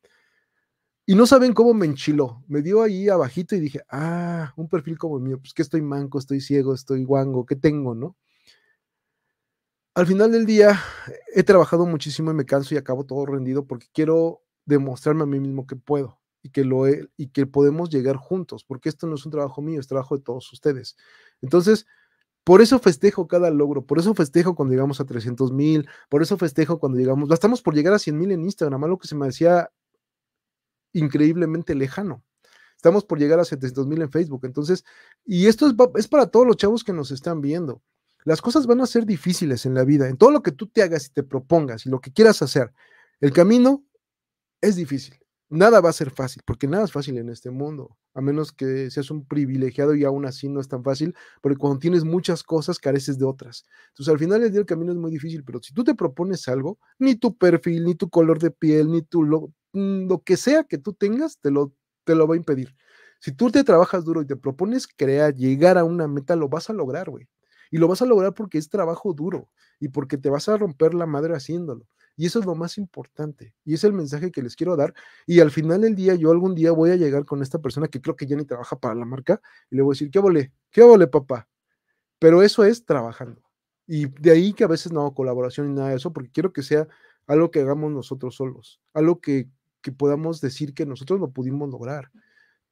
Y no saben cómo me enchiló. Me dio ahí abajito y dije, ah, un perfil como el mío, pues que estoy manco, estoy ciego, estoy guango, ¿qué tengo, no? Al final del día he trabajado muchísimo y me canso y acabo todo rendido porque quiero demostrarme a mí mismo que puedo y que, lo y que podemos llegar juntos, porque esto no es un trabajo mío, es trabajo de todos ustedes. Entonces, por eso festejo cada logro, por eso festejo cuando llegamos a 300 mil, por eso festejo cuando llegamos, Bastamos por llegar a 100 mil en Instagram, algo que se me decía increíblemente lejano. Estamos por llegar a 700 mil en Facebook. Entonces, y esto es, es, para todos los chavos que nos están viendo. Las cosas van a ser difíciles en la vida, en todo lo que tú te hagas y te propongas y lo que quieras hacer. El camino es difícil nada va a ser fácil, porque nada es fácil en este mundo, a menos que seas un privilegiado y aún así no es tan fácil, porque cuando tienes muchas cosas careces de otras. Entonces al final del día el camino es muy difícil, pero si tú te propones algo, ni tu perfil, ni tu color de piel, ni tu lo, mm, lo que sea que tú tengas, te lo, te lo va a impedir. Si tú te trabajas duro y te propones crear, llegar a una meta, lo vas a lograr, güey. Y lo vas a lograr porque es trabajo duro y porque te vas a romper la madre haciéndolo. Y eso es lo más importante. Y es el mensaje que les quiero dar. Y al final del día, yo algún día voy a llegar con esta persona que creo que ya ni trabaja para la marca y le voy a decir, ¿qué vale, ¿Qué vale papá? Pero eso es trabajando. Y de ahí que a veces no hago colaboración ni nada de eso, porque quiero que sea algo que hagamos nosotros solos, algo que, que podamos decir que nosotros lo pudimos lograr,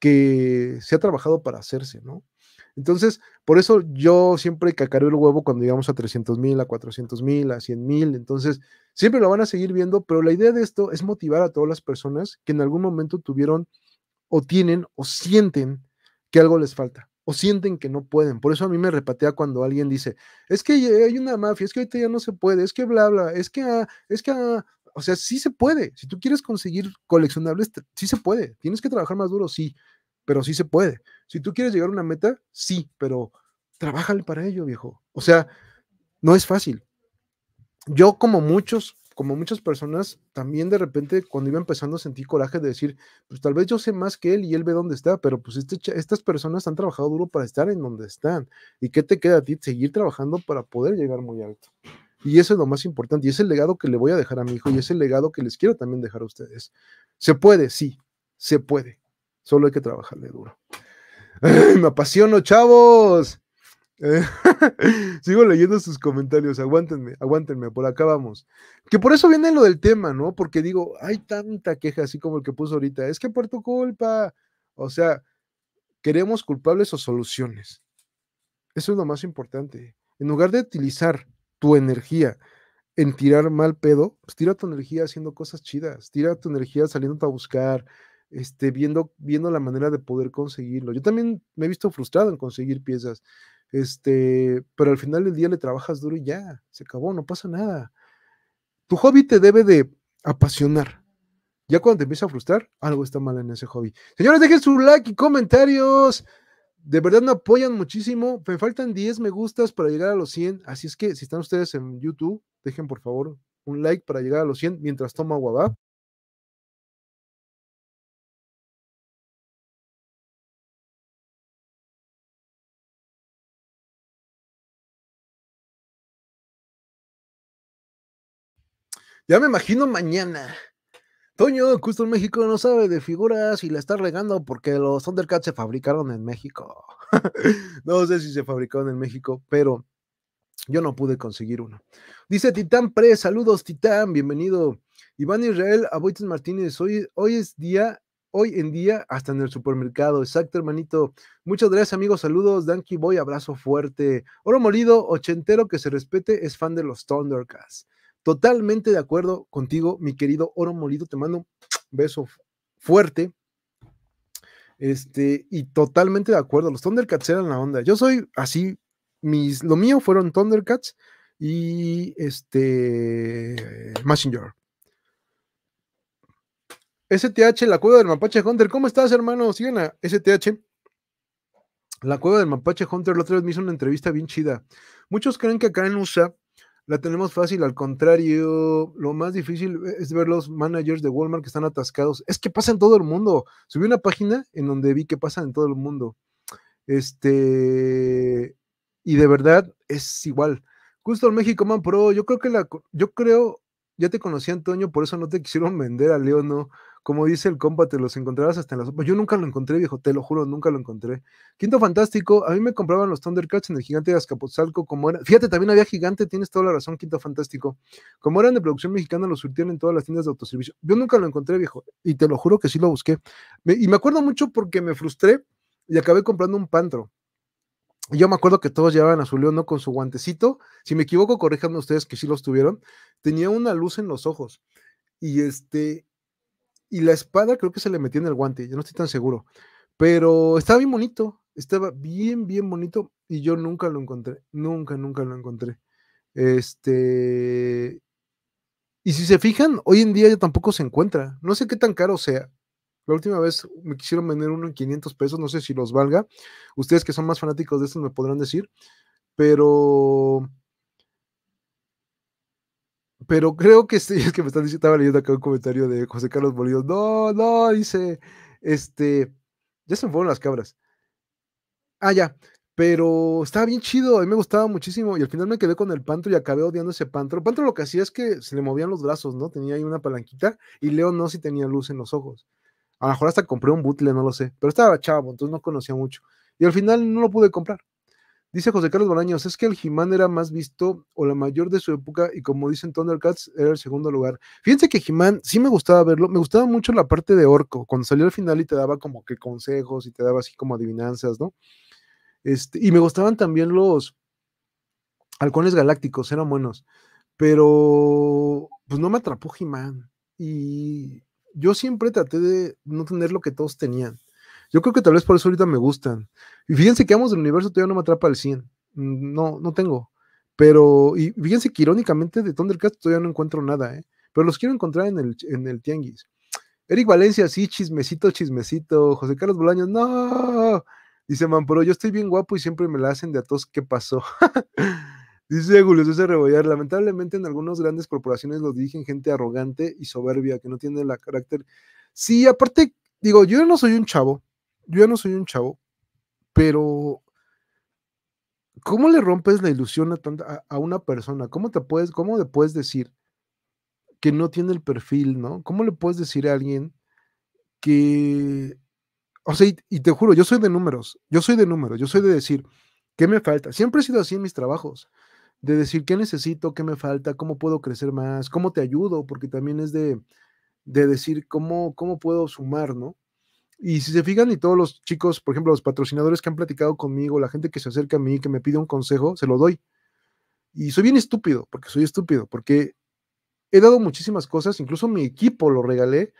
que se ha trabajado para hacerse, ¿no? Entonces, por eso yo siempre cacareo el huevo cuando llegamos a 300 mil, a 400 mil, a 100 mil. Entonces, siempre lo van a seguir viendo, pero la idea de esto es motivar a todas las personas que en algún momento tuvieron o tienen o sienten que algo les falta o sienten que no pueden. Por eso a mí me repatea cuando alguien dice, es que hay una mafia, es que ahorita ya no se puede, es que bla, bla, es que, ah, es que, ah". o sea, sí se puede. Si tú quieres conseguir coleccionables, sí se puede. Tienes que trabajar más duro, sí pero sí se puede. Si tú quieres llegar a una meta, sí, pero trabájale para ello, viejo. O sea, no es fácil. Yo, como muchos, como muchas personas, también de repente cuando iba empezando sentí coraje de decir, pues tal vez yo sé más que él y él ve dónde está, pero pues este estas personas han trabajado duro para estar en donde están. ¿Y qué te queda a ti? Seguir trabajando para poder llegar muy alto. Y eso es lo más importante, y es el legado que le voy a dejar a mi hijo, y es el legado que les quiero también dejar a ustedes. Se puede, sí, se puede Solo hay que trabajarle duro. me apasiono, chavos. sigo leyendo sus comentarios, aguántenme, aguántenme, por acá vamos. Que por eso viene lo del tema, ¿no? Porque digo, hay tanta queja, así como el que puso ahorita, es que por tu culpa, o sea, queremos culpables o soluciones. Eso es lo más importante. En lugar de utilizar tu energía en tirar mal pedo, pues tira tu energía haciendo cosas chidas, tira tu energía saliendo a buscar, este, viendo, viendo la manera de poder conseguirlo. Yo también me he visto frustrado en conseguir piezas, este, pero al final del día le trabajas duro y ya, se acabó, no pasa nada. Tu hobby te debe de apasionar. Ya cuando te empieza a frustrar, algo está mal en ese hobby. Señores, dejen su like y comentarios. De verdad me apoyan muchísimo. Me faltan 10 me gustas para llegar a los 100. Así es que si están ustedes en YouTube, dejen por favor un like para llegar a los 100 mientras toma guabá. Ya me imagino mañana. Toño, Custom México no sabe de figuras y la está regando porque los Thundercats se fabricaron en México. no sé si se fabricaron en México, pero yo no pude conseguir uno. Dice Titán Pre, saludos Titán, bienvenido. Iván Israel, Aboites Martínez, hoy, hoy es día, hoy en día, hasta en el supermercado. Exacto, hermanito. Muchas gracias, amigos. Saludos, Danky Boy, abrazo fuerte. Oro molido, ochentero que se respete, es fan de los Thundercats. Totalmente de acuerdo contigo, mi querido Oro Molido. Te mando un beso fuerte. Este, y totalmente de acuerdo. Los Thundercats eran la onda. Yo soy así. Mis, lo mío fueron Thundercats y este Messenger. STH, la cueva del mapache Hunter. ¿Cómo estás, hermano? Sigan a STH. La cueva del mapache Hunter. La otra vez me hizo una entrevista bien chida. Muchos creen que acá en USA la tenemos fácil, al contrario, lo más difícil es ver los managers de Walmart que están atascados. Es que pasa en todo el mundo. Subí una página en donde vi que pasa en todo el mundo. Este, y de verdad es igual. justo en México Man Pro, yo creo que la, yo creo, ya te conocí Antonio, por eso no te quisieron vender a Leo, no como dice el compa, te los encontrarás hasta en las... Yo nunca lo encontré, viejo, te lo juro, nunca lo encontré. Quinto Fantástico, a mí me compraban los Thundercats en el gigante de Azcapotzalco, como era. Fíjate, también había gigante, tienes toda la razón, Quinto Fantástico. Como eran de producción mexicana, los surtieron en todas las tiendas de autoservicio. Yo nunca lo encontré, viejo, y te lo juro que sí lo busqué. y me acuerdo mucho porque me frustré y acabé comprando un pantro. Yo me acuerdo que todos llevaban a su león ¿no? con su guantecito. Si me equivoco, corríjanme ustedes que sí los tuvieron. Tenía una luz en los ojos. Y este, y la espada creo que se le metió en el guante, Yo no estoy tan seguro. Pero estaba bien bonito, estaba bien, bien bonito y yo nunca lo encontré, nunca, nunca lo encontré. Este. Y si se fijan, hoy en día ya tampoco se encuentra. No sé qué tan caro sea. La última vez me quisieron vender uno en 500 pesos, no sé si los valga. Ustedes que son más fanáticos de esto me podrán decir. Pero pero creo que sí, es que me están diciendo, estaba leyendo acá un comentario de José Carlos Bolívar, No, no, dice, este, ya se me fueron las cabras. Ah, ya, pero estaba bien chido, a mí me gustaba muchísimo y al final me quedé con el Pantro y acabé odiando ese Pantro. Pantro lo que hacía es que se le movían los brazos, ¿no? Tenía ahí una palanquita y Leo no si tenía luz en los ojos. A lo mejor hasta compré un bootle, no lo sé, pero estaba chavo, entonces no conocía mucho. Y al final no lo pude comprar. Dice José Carlos Bolaños, es que el he era más visto o la mayor de su época y como dicen Thundercats, era el segundo lugar. Fíjense que Jimán sí me gustaba verlo, me gustaba mucho la parte de Orco, cuando salió al final y te daba como que consejos y te daba así como adivinanzas, ¿no? Este, y me gustaban también los halcones galácticos, eran buenos, pero pues no me atrapó he y yo siempre traté de no tener lo que todos tenían. Yo creo que tal vez por eso ahorita me gustan. Y fíjense que Amos del Universo todavía no me atrapa al 100. Mm, no, no tengo. Pero, y fíjense que irónicamente de Thundercast todavía no encuentro nada, ¿eh? Pero los quiero encontrar en el, en el Tianguis. Eric Valencia, sí, chismecito, chismecito. José Carlos Bolaños, no. Dice pero yo estoy bien guapo y siempre me la hacen de a todos ¿qué pasó? Dice Julio César Rebollar, lamentablemente en algunas grandes corporaciones lo dirigen gente arrogante y soberbia, que no tiene la carácter. Sí, aparte, digo, yo no soy un chavo, yo ya no soy un chavo, pero ¿cómo le rompes la ilusión a, tanta, a, una persona? ¿Cómo te puedes, cómo le puedes decir que no tiene el perfil, ¿no? ¿Cómo le puedes decir a alguien que, o sea, y, te juro, yo soy de números, yo soy de números, yo soy de decir, ¿qué me falta? Siempre he sido así en mis trabajos de decir qué necesito, qué me falta, cómo puedo crecer más, cómo te ayudo, porque también es de, de decir cómo, cómo puedo sumar, ¿no? Y si se fijan, y todos los chicos, por ejemplo, los patrocinadores que han platicado conmigo, la gente que se acerca a mí, que me pide un consejo, se lo doy. Y soy bien estúpido, porque soy estúpido, porque he dado muchísimas cosas, incluso mi equipo lo regalé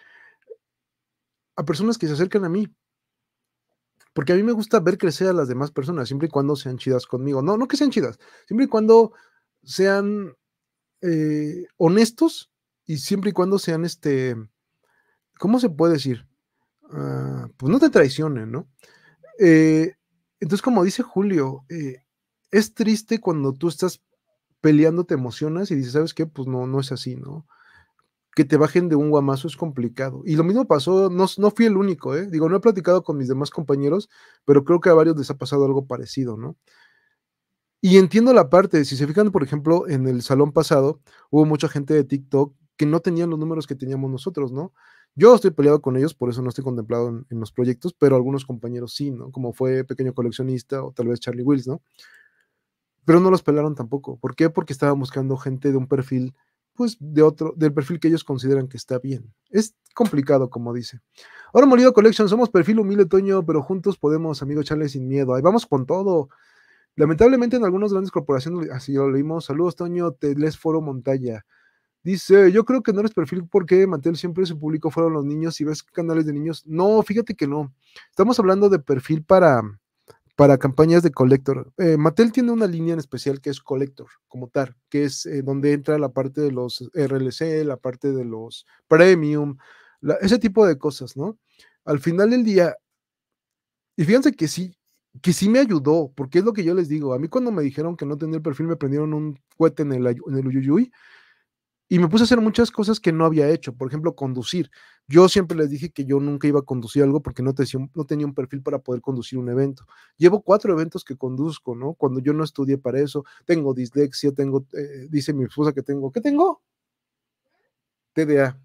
a personas que se acercan a mí. Porque a mí me gusta ver crecer a las demás personas, siempre y cuando sean chidas conmigo. No, no que sean chidas, siempre y cuando sean eh, honestos y siempre y cuando sean, este, ¿cómo se puede decir? Ah, pues no te traicionen, ¿no? Eh, entonces, como dice Julio, eh, es triste cuando tú estás peleando, te emocionas y dices, ¿sabes qué? Pues no, no es así, ¿no? Que te bajen de un guamazo es complicado. Y lo mismo pasó, no, no fui el único, ¿eh? Digo, no he platicado con mis demás compañeros, pero creo que a varios les ha pasado algo parecido, ¿no? Y entiendo la parte, si se fijan, por ejemplo, en el salón pasado, hubo mucha gente de TikTok que no tenían los números que teníamos nosotros, ¿no? Yo estoy peleado con ellos, por eso no estoy contemplado en, los proyectos, pero algunos compañeros sí, ¿no? Como fue Pequeño Coleccionista o tal vez Charlie Wills, ¿no? Pero no los pelaron tampoco. ¿Por qué? Porque estaban buscando gente de un perfil, pues, de otro, del perfil que ellos consideran que está bien. Es complicado, como dice. Ahora Molido Collection, somos perfil humilde, Toño, pero juntos podemos, amigo Charlie, sin miedo. Ahí vamos con todo. Lamentablemente en algunas grandes corporaciones, así lo leímos, saludos Toño, te les Foro Montaña. Dice, yo creo que no eres perfil porque Mattel siempre su público fueron los niños y ves canales de niños. No, fíjate que no. Estamos hablando de perfil para, para campañas de collector. Eh, Mattel tiene una línea en especial que es collector, como tal, que es eh, donde entra la parte de los RLC, la parte de los premium, ese tipo de cosas, ¿no? Al final del día, y fíjense que sí, que sí me ayudó, porque es lo que yo les digo. A mí cuando me dijeron que no tenía el perfil, me prendieron un cohete en el, en el Uyuyuy y me puse a hacer muchas cosas que no había hecho, por ejemplo, conducir. Yo siempre les dije que yo nunca iba a conducir algo porque no, tenía un perfil para poder conducir un evento. Llevo cuatro eventos que conduzco, ¿no? Cuando yo no estudié para eso, tengo dislexia, tengo, eh, eh, dice mi esposa que tengo, ¿qué tengo? TDA.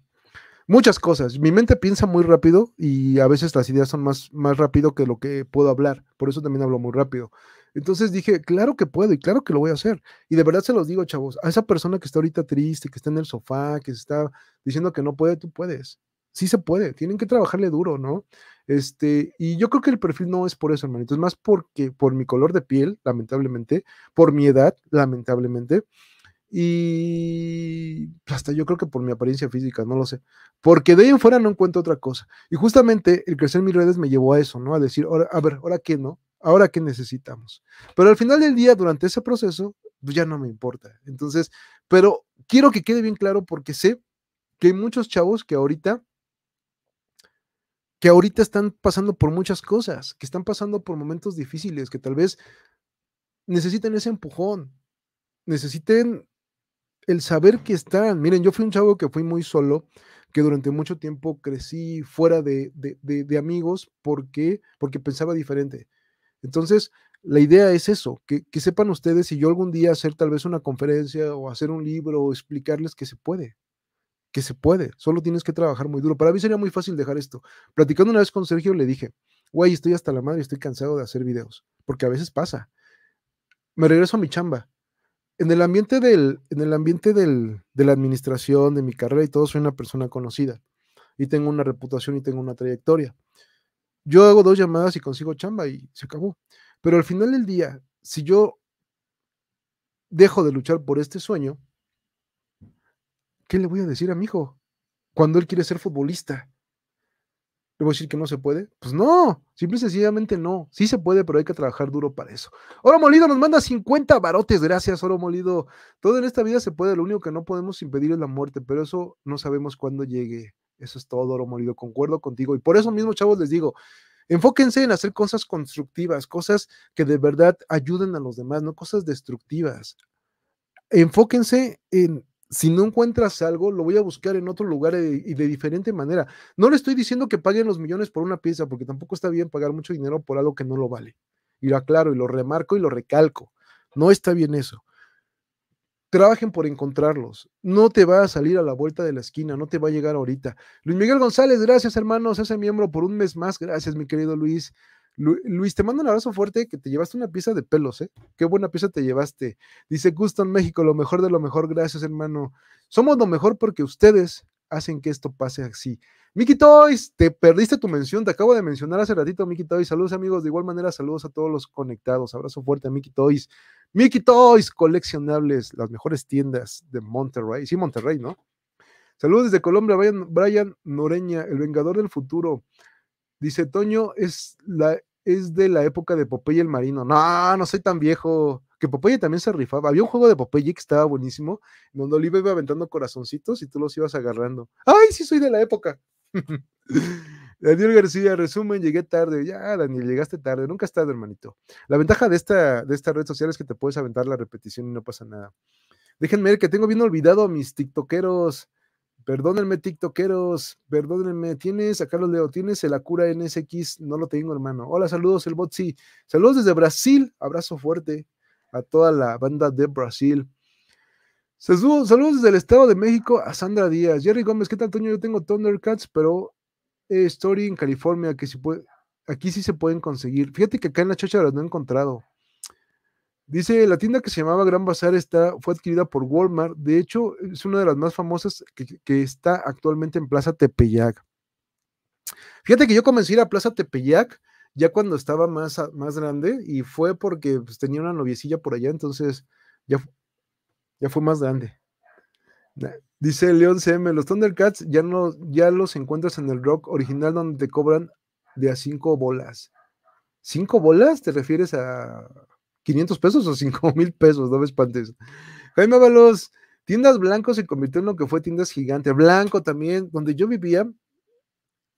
Muchas cosas. Mi mente piensa muy rápido y a veces las ideas son más, más rápido que lo que puedo hablar. Por eso también hablo muy rápido. Entonces dije, claro que puedo y claro que lo voy a hacer. Y de verdad se los digo, chavos, a esa persona que está ahorita triste, que está en el sofá, que se está diciendo que no puede, tú puedes. Sí se puede, tienen que trabajarle duro, ¿no? Este, y yo creo que el perfil no es por eso, hermanito, es más porque por mi color de piel, lamentablemente, por mi edad, lamentablemente, y hasta yo creo que por mi apariencia física, no lo sé, porque de ahí en fuera no encuentro otra cosa. Y justamente el crecer en mis redes me llevó a eso, ¿no? A decir, a ver, ahora qué, ¿no? ahora qué necesitamos. Pero al final del día, durante ese proceso, pues ya no me importa. Entonces, pero quiero que quede bien claro porque sé que hay muchos chavos que ahorita que ahorita están pasando por muchas cosas, que están pasando por momentos difíciles, que tal vez necesiten ese empujón, necesiten el saber que están. Miren, yo fui un chavo que fui muy solo, que durante mucho tiempo crecí fuera de, de, de amigos porque, porque pensaba diferente entonces, la idea es eso, que, sepan ustedes si yo algún día hacer tal vez una conferencia o hacer un libro o explicarles que se puede, que se puede, solo tienes que trabajar muy duro. Para mí sería muy fácil dejar esto. Platicando una vez con Sergio le dije, güey, estoy hasta la madre, estoy cansado de hacer videos, porque a veces pasa. Me regreso a mi chamba. En el ambiente, del, en el ambiente de la administración, de mi carrera y todo, soy una persona conocida y tengo una reputación y tengo una trayectoria yo hago dos llamadas y consigo chamba y se acabó. Pero al final del día, si yo dejo de luchar por este sueño, ¿qué le voy a decir a mi hijo cuando él quiere ser futbolista? ¿Le voy a decir que no se puede? Pues no, simple y sencillamente no. Sí se puede, pero hay que trabajar duro para eso. Oro Molido nos manda 50 barotes. Gracias, Oro Molido. Todo en esta vida se puede, lo único que no podemos impedir es la muerte, pero eso no sabemos cuándo llegue. Eso es todo, oro molido. Concuerdo contigo. Y por eso mismo, chavos, les digo, enfóquense en hacer cosas constructivas, cosas que de verdad ayuden a los demás, no cosas destructivas. Enfóquense en, si no encuentras algo, lo voy a buscar en otro lugar eh, y de diferente manera. No le estoy diciendo que paguen los millones por una pieza, porque tampoco está bien pagar mucho dinero por algo que no lo vale. Y lo aclaro y lo remarco y lo recalco. No está bien eso. Trabajen por encontrarlos. No te va a salir a la vuelta de la esquina, no te va a llegar ahorita. Luis Miguel González, gracias hermanos, ese miembro por un mes más. Gracias, mi querido Luis. Luis, te mando un abrazo fuerte que te llevaste una pieza de pelos, ¿eh? Qué buena pieza te llevaste. Dice Guston México, lo mejor de lo mejor, gracias hermano. Somos lo mejor porque ustedes hacen que esto pase así. Miki Toys, te perdiste tu mención, te acabo de mencionar hace ratito, Miki Toys. Saludos amigos, de igual manera saludos a todos los conectados. Abrazo fuerte a Miki Toys. Mickey Toys, coleccionables, las mejores tiendas de Monterrey. Sí, Monterrey, ¿no? Saludos desde Colombia, Brian, Noreña, el Vengador del Futuro. Dice, Toño, es, la, es de la época de Popeye el Marino. No, no soy tan viejo. Que Popeye también se rifaba. Había un juego de Popeye que estaba buenísimo, donde Olive iba aventando corazoncitos y tú los ibas agarrando. ¡Ay, sí soy de la época! Daniel García, resumen, llegué tarde. Ya, Daniel, llegaste tarde. Nunca has estado, hermanito. La ventaja de esta, de red social es que te puedes aventar la repetición y no pasa nada. Déjenme ver que tengo bien olvidado a mis tiktokeros. Perdónenme, tiktokeros. Perdónenme. Tienes, acá los leo, tienes el Acura NSX. No lo tengo, hermano. Hola, saludos, el Botzi. Saludos desde Brasil. Abrazo fuerte a toda la banda de Brasil. Saludos desde el Estado de México a Sandra Díaz. Jerry Gómez, ¿qué tal, Toño? Yo tengo Thundercats, pero eh, story en California, que si puede, aquí sí se pueden conseguir. Fíjate que acá en la chacha las no he encontrado. Dice, la tienda que se llamaba Gran Bazar está, fue adquirida por Walmart. De hecho, es una de las más famosas que, está actualmente en Plaza Tepeyac. Fíjate que yo comencé a ir a Plaza Tepeyac ya cuando estaba más, más grande y fue porque pues, tenía una noviecilla por allá, entonces ya, ya fue más grande. Dice León CM, los Thundercats ya, no, ya los encuentras en el rock original donde te cobran de a cinco bolas. ¿Cinco bolas? ¿Te refieres a 500 pesos o 5 mil pesos? No me espantes. Jaime Avalos, Tiendas blancos se convirtió en lo que fue Tiendas gigantes. Blanco también, donde yo vivía,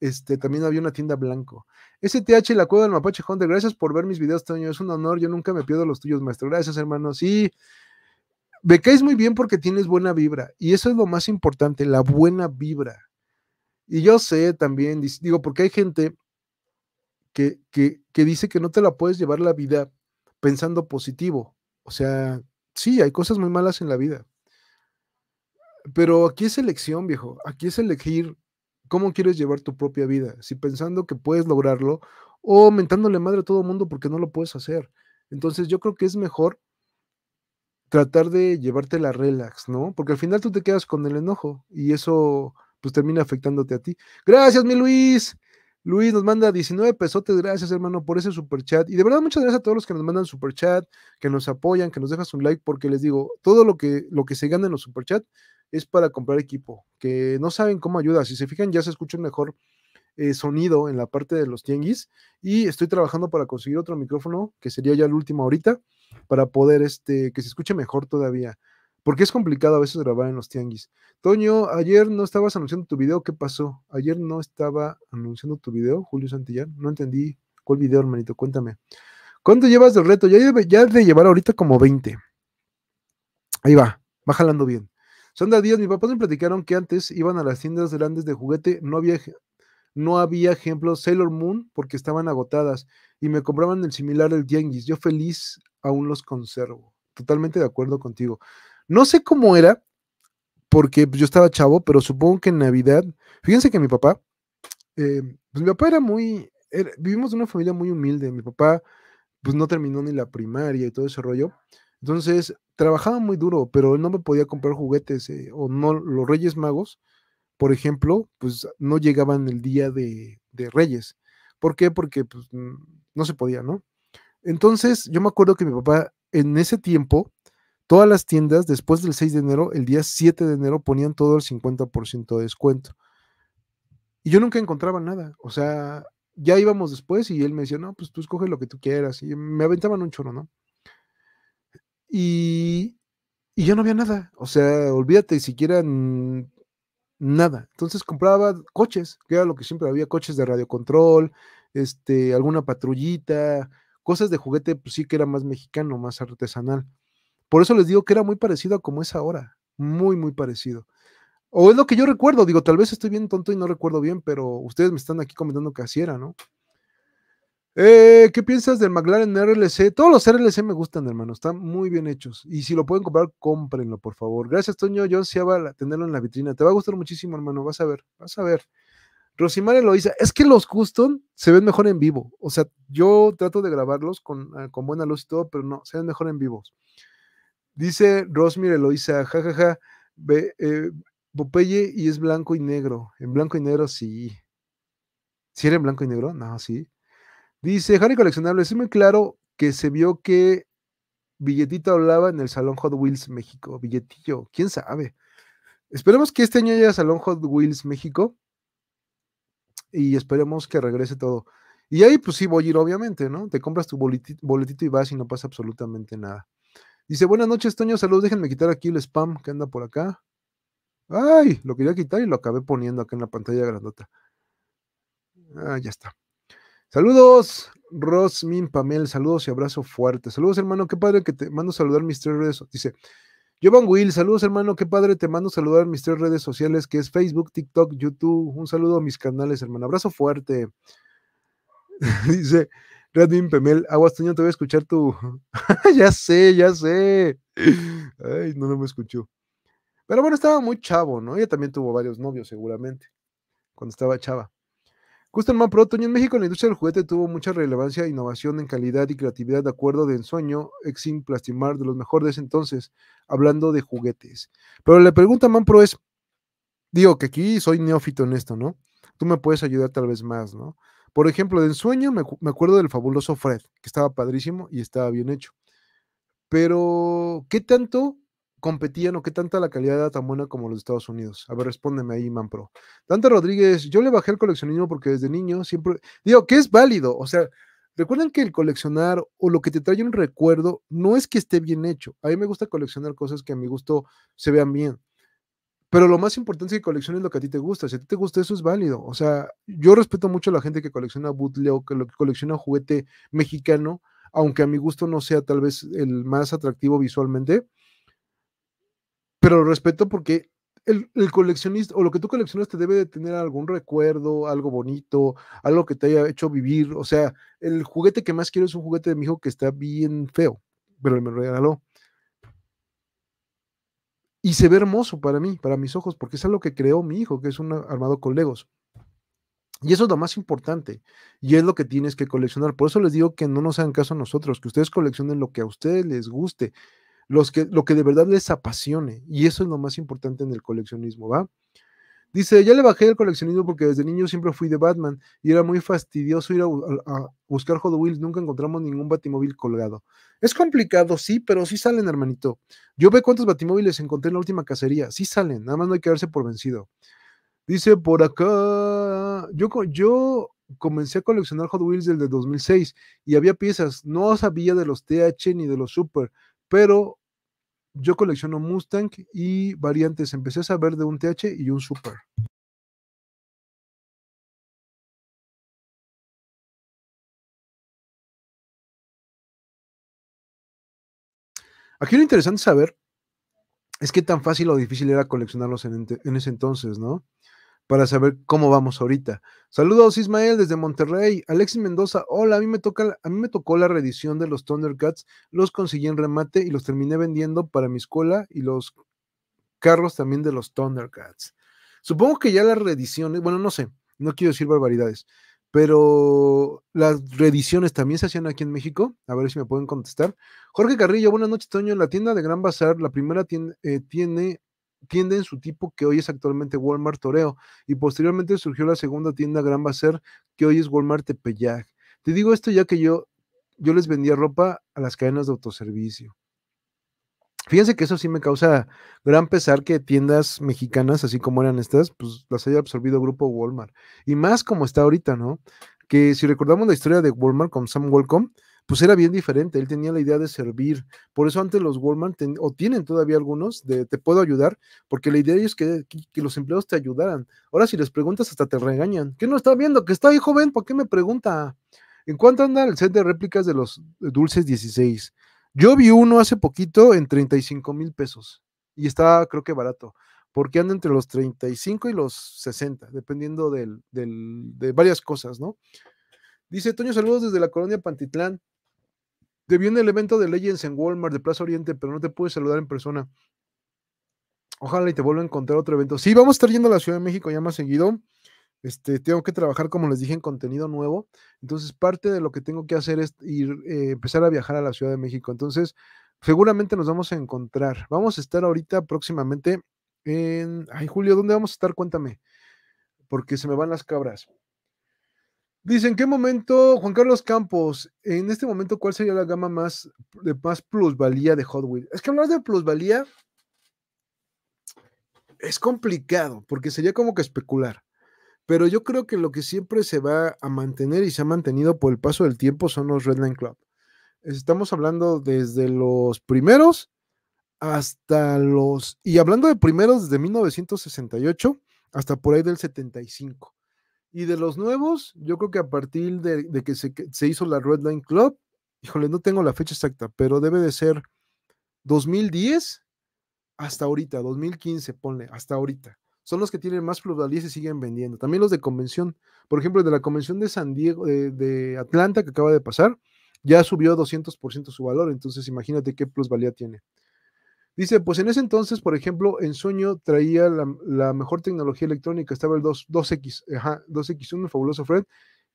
este, también había una tienda Blanco. STH, la cueva del Mapache Hunter, gracias por ver mis videos, Toño. Es un honor, yo nunca me pierdo los tuyos, maestro. Gracias, hermano. Sí, me caes muy bien porque tienes buena vibra. Y eso es lo más importante, la buena vibra. Y yo sé también, digo, porque hay gente que, que dice que no te la puedes llevar la vida pensando positivo. O sea, sí, hay cosas muy malas en la vida. Pero aquí es elección, viejo. Aquí es elegir cómo quieres llevar tu propia vida. Si pensando que puedes lograrlo o mentándole madre a todo el mundo porque no lo puedes hacer. Entonces yo creo que es mejor tratar de llevarte la relax, ¿no? Porque al final tú te quedas con el enojo y eso pues termina afectándote a ti. Gracias, mi Luis. Luis nos manda 19 pesotes, gracias hermano por ese super chat. Y de verdad muchas gracias a todos los que nos mandan super chat, que nos apoyan, que nos dejas un like, porque les digo, todo lo que, lo que se gana en los super chat es para comprar equipo, que no saben cómo ayuda. Si se fijan ya se escucha mejor eh, sonido en la parte de los tianguis y estoy trabajando para conseguir otro micrófono, que sería ya el último ahorita para poder este, que se escuche mejor todavía. Porque es complicado a veces grabar en los tianguis. Toño, ayer no estabas anunciando tu video, ¿qué pasó? Ayer no estaba anunciando tu video, Julio Santillán. No entendí cuál video, hermanito, cuéntame. ¿Cuánto llevas del reto? Ya, ya de llevar ahorita como 20. Ahí va, va jalando bien. Sandra Díaz, mis papás me platicaron que antes iban a las tiendas grandes de juguete, no había, no había ejemplos Sailor Moon porque estaban agotadas y me compraban el similar del Tianguis. Yo feliz aún los conservo. Totalmente de acuerdo contigo. No sé cómo era, porque pues, yo estaba chavo, pero supongo que en Navidad, fíjense que mi papá, em, pues mi papá era muy, vivimos en una familia muy humilde, mi papá pues no terminó ni la primaria y todo ese rollo, entonces trabajaba muy duro, pero él no me podía comprar juguetes, eh, o no, los Reyes Magos, por ejemplo, pues no llegaban el día de, de Reyes. ¿Por qué? Porque pues, no se podía, ¿no? Entonces, yo me acuerdo que mi papá en ese tiempo, todas las tiendas después del 6 de enero, el día 7 de enero, ponían todo el 50% de descuento. Y yo nunca encontraba nada. O sea, ya íbamos después y él me decía, no, pues tú escoge lo que tú quieras. Y me aventaban un choro, ¿no? Y, yo no había nada. O sea, olvídate siquiera nada. Entonces compraba coches, que era lo que siempre había, coches de radiocontrol, este, alguna patrullita, Cosas de juguete, pues sí que era más mexicano, más artesanal. Por eso les digo que era muy parecido a como es ahora, muy, muy parecido. O es lo que yo recuerdo, digo, tal vez estoy bien tonto y no recuerdo bien, pero ustedes me están aquí comentando que así era, ¿no? Eh, ¿Qué piensas del McLaren RLC? Todos los RLC me gustan, hermano, están muy bien hechos. Y si lo pueden comprar, cómprenlo, por favor. Gracias, Toño. Yo ansiaba tenerlo en la vitrina. Te va a gustar muchísimo, hermano. Vas a ver, vas a ver. Rosimar lo es que los custom se ven mejor en vivo. O sea, yo trato de grabarlos con, ah, buena luz y todo, pero no, se ven mejor en vivos. Dice Rosmire Eloisa, jajaja, ja, eh, Popeye y es blanco y negro. En blanco y negro sí. ¿Sí era en blanco y negro? No, sí. Dice Harry Coleccionable, es muy claro que se vio que Billetito hablaba en el Salón Hot Wheels México. Billetillo, quién sabe. Esperemos que este año haya Salón Hot Wheels México y esperemos que regrese todo. Y ahí, pues sí, voy a ir, obviamente, ¿no? Te compras tu boletito, y vas y no pasa absolutamente nada. Dice, buenas noches, Toño, saludos, déjenme quitar aquí el spam que anda por acá. Ay, lo quería quitar y lo acabé poniendo acá en la pantalla grandota. Ah, ya está. Saludos, Rosmin Pamel, saludos y abrazo fuerte. Saludos, hermano, qué padre que te mando a saludar mis tres Dice, Jovan Will, saludos hermano, qué padre, te mando saludar en mis tres redes sociales que es Facebook, TikTok, YouTube. Un saludo a mis canales, hermano. Abrazo fuerte. Dice Redmín Pemel, aguas te voy a escuchar tu. ya sé, ya sé. Ay, no, no me escuchó. Pero bueno, estaba muy chavo, ¿no? Ella también tuvo varios novios, seguramente, cuando estaba chava. Man Pro, Toño, en México la industria del juguete tuvo mucha relevancia, innovación en calidad y creatividad de acuerdo de ensueño, Exim, Plastimar, de los mejores entonces, hablando de juguetes. Pero la pregunta, Manpro, es, digo que aquí soy neófito en esto, ¿no? Tú me puedes ayudar tal vez más, ¿no? Por ejemplo, de ensueño me, me acuerdo del fabuloso Fred, que estaba padrísimo y estaba bien hecho. Pero, ¿qué tanto competían o qué tanta la calidad era tan buena como los Estados Unidos? A ver, respóndeme ahí, Manpro. Dante Rodríguez, yo le bajé el coleccionismo porque desde niño siempre, digo, que es válido, o sea, recuerden que el coleccionar o lo que te trae un recuerdo no es que esté bien hecho. A mí me gusta coleccionar cosas que a mi gusto se vean bien. Pero lo más importante es que colecciones lo que a ti te gusta. Si a ti te gusta eso es válido. O sea, yo respeto mucho a la gente que colecciona bootleg, o que colecciona juguete mexicano, aunque a mi gusto no sea tal vez el más atractivo visualmente pero lo respeto porque el, coleccionista o lo que tú coleccionas te debe de tener algún recuerdo, algo bonito, algo que te haya hecho vivir. O sea, el juguete que más quiero es un juguete de mi hijo que está bien feo, pero me regaló. Y se ve hermoso para mí, para mis ojos, porque es algo que creó mi hijo, que es un armado con legos. Y eso es lo más importante, y es lo que tienes que coleccionar. Por eso les digo que no nos hagan caso a nosotros, que ustedes coleccionen lo que a ustedes les guste los que, lo que de verdad les apasione. Y eso es lo más importante en el coleccionismo, ¿va? Dice, ya le bajé el coleccionismo porque desde niño siempre fui de Batman y era muy fastidioso ir a, buscar Hot Wheels, nunca encontramos ningún batimóvil colgado. Es complicado, sí, pero sí salen, hermanito. Yo ve cuántos batimóviles encontré en la última cacería, sí salen, nada más no hay que darse por vencido. Dice por acá, yo, yo comencé a coleccionar Hot Wheels desde 2006 y había piezas, no sabía de los TH ni de los Super, pero yo colecciono Mustang y variantes. Empecé a saber de un TH y un Super. Aquí lo interesante saber es qué tan fácil o difícil era coleccionarlos en, en ese entonces, ¿no? para saber cómo vamos ahorita. Saludos Ismael desde Monterrey, Alexis Mendoza, hola, a mí me toca, me tocó la reedición de los Thundercats, los conseguí en remate y los terminé vendiendo para mi escuela y los carros también de los Thundercats. Supongo que ya las reediciones, bueno, no sé, no quiero decir barbaridades, pero las reediciones también se hacían aquí en México. A ver si me pueden contestar. Jorge Carrillo, buenas noches, Toño. La tienda de Gran Bazar, la primera eh, tiene tienda en su tipo que hoy es actualmente Walmart Toreo y posteriormente surgió la segunda tienda Gran Bacer que hoy es Walmart Tepeyac. Te digo esto ya que yo, yo les vendía ropa a las cadenas de autoservicio. Fíjense que eso sí me causa gran pesar que tiendas mexicanas, así como eran estas, pues las haya absorbido Grupo Walmart. Y más como está ahorita, ¿no? Que si recordamos la historia de Walmart con Sam Welcome, pues era bien diferente. Él tenía la idea de servir. Por eso antes los Walmart, o tienen todavía algunos, de te puedo ayudar, porque la idea es que, los empleados te ayudaran. Ahora si les preguntas hasta te regañan. ¿Qué no está viendo? ¿Qué está ahí joven, ¿por qué me pregunta? ¿En cuánto anda el set de réplicas de los dulces 16? Yo vi uno hace poquito en 35 mil pesos y está creo que barato porque anda entre los 35 y los 60, dependiendo del, del, de varias cosas, ¿no? Dice Toño, saludos desde la colonia Pantitlán. Te viene el evento de Legends en Walmart de Plaza Oriente, pero no te pude saludar en persona. Ojalá y te vuelva a encontrar otro evento. Sí, vamos a estar yendo a la Ciudad de México ya más seguido. Este, tengo que trabajar, como les dije, en contenido nuevo. Entonces, parte de lo que tengo que hacer es ir, eh, empezar a viajar a la Ciudad de México. Entonces, seguramente nos vamos a encontrar. Vamos a estar ahorita próximamente en... Ay, Julio, ¿dónde vamos a estar? Cuéntame. Porque se me van las cabras. Dice, ¿en qué momento, Juan Carlos Campos, en este momento, cuál sería la gama más de más plusvalía de Hot Wheels? Es que hablar de plusvalía es complicado, porque sería como que especular. Pero yo creo que lo que siempre se va a mantener y se ha mantenido por el paso del tiempo son los Redline Club. Estamos hablando desde los primeros hasta los... Y hablando de primeros desde 1968 hasta por ahí del 75 y de los nuevos, yo creo que a partir de, que se, hizo la Red Line Club, híjole, no tengo la fecha exacta, pero debe de ser 2010 hasta ahorita, 2015, ponle, hasta ahorita. Son los que tienen más plusvalía y se siguen vendiendo. También los de convención. Por ejemplo, de la convención de San Diego, de, de Atlanta, que acaba de pasar, ya subió 200% su valor. Entonces, imagínate qué plusvalía tiene. Dice, pues en ese entonces, por ejemplo, en Sueño traía la, mejor tecnología electrónica, estaba el 2, x 2X1, fabuloso Fred,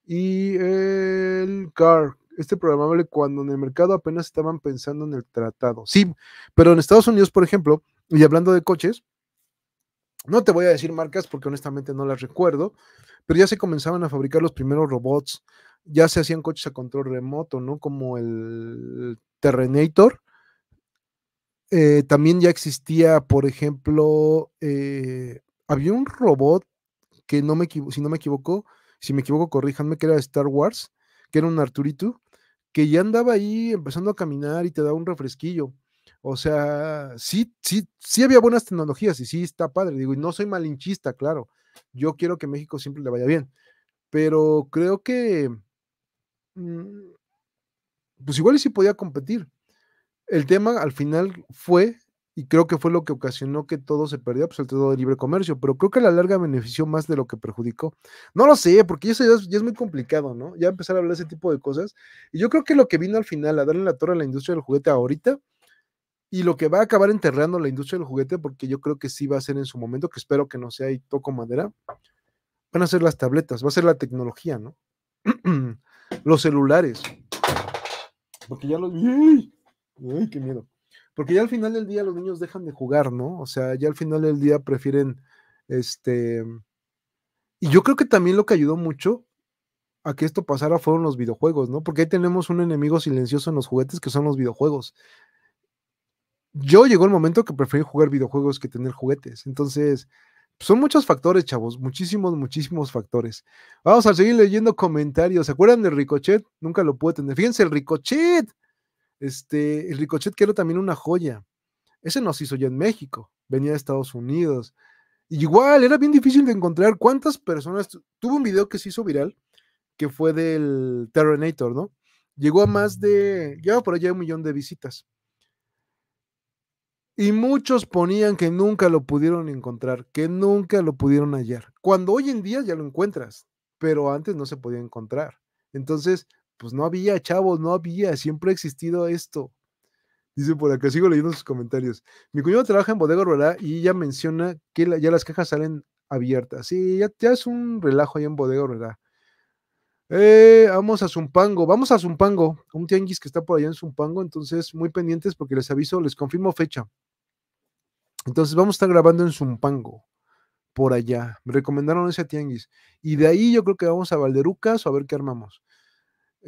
y el CAR, este programable cuando en el mercado apenas estaban pensando en el tratado. Sí, pero en Estados Unidos, por ejemplo, y hablando de coches, no te voy a decir marcas porque honestamente no las recuerdo, pero ya se comenzaban a fabricar los primeros robots, ya se hacían coches a control remoto, ¿no? Como el Terrenator, eh, también ya existía, por ejemplo, eh, había un robot que no me si no me equivoco, si me equivoco, corríjanme, que era Star Wars, que era un Arturito, que ya andaba ahí empezando a caminar y te daba un refresquillo. O sea, sí, sí, sí había buenas tecnologías y sí está padre. Digo, y no soy malinchista, claro. Yo quiero que México siempre le vaya bien. Pero creo que. Mm, pues igual y sí podía competir el tema al final fue, y creo que fue lo que ocasionó que todo se perdiera, pues el Tratado de Libre Comercio, pero creo que a la larga benefició más de lo que perjudicó. No lo sé, porque eso ya es, muy complicado, ¿no? Ya empezar a hablar ese tipo de cosas. Y yo creo que lo que vino al final a darle la torre a la industria del juguete ahorita, y lo que va a acabar enterrando la industria del juguete, porque yo creo que sí va a ser en su momento, que espero que no sea y toco madera, van a ser las tabletas, va a ser la tecnología, ¿no? Los celulares. Porque ya los... vi Ay, qué miedo. Porque ya al final del día los niños dejan de jugar, ¿no? O sea, ya al final del día prefieren, este... Y yo creo que también lo que ayudó mucho a que esto pasara fueron los videojuegos, ¿no? Porque ahí tenemos un enemigo silencioso en los juguetes que son los videojuegos. Yo llegó el momento que preferí jugar videojuegos que tener juguetes. Entonces, son muchos factores, chavos, muchísimos, muchísimos factores. Vamos a seguir leyendo comentarios. ¿Se acuerdan del ricochet? Nunca lo pude tener. Fíjense, el ricochet. Este, el Ricochet, que era también una joya. Ese se hizo ya en México, venía de Estados Unidos. Igual, era bien difícil de encontrar cuántas personas. Tuvo un video que se hizo viral, que fue del Terrenator, ¿no? Llegó a más de, ya por allá un millón de visitas. Y muchos ponían que nunca lo pudieron encontrar, que nunca lo pudieron hallar. Cuando hoy en día ya lo encuentras, pero antes no se podía encontrar. Entonces, pues no había, chavos, no había, siempre ha existido esto. Dice por acá, sigo leyendo sus comentarios. Mi cuñado trabaja en Bodega verdad y ella menciona que ya las cajas salen abiertas. Sí, ya, es un relajo ahí en Bodega verdad. Eh, vamos a Zumpango, vamos a Zumpango, un tianguis que está por allá en Zumpango, entonces muy pendientes porque les aviso, les confirmo fecha. Entonces vamos a estar grabando en Zumpango, por allá. Me recomendaron ese tianguis. Y de ahí yo creo que vamos a Valderucas o a ver qué armamos.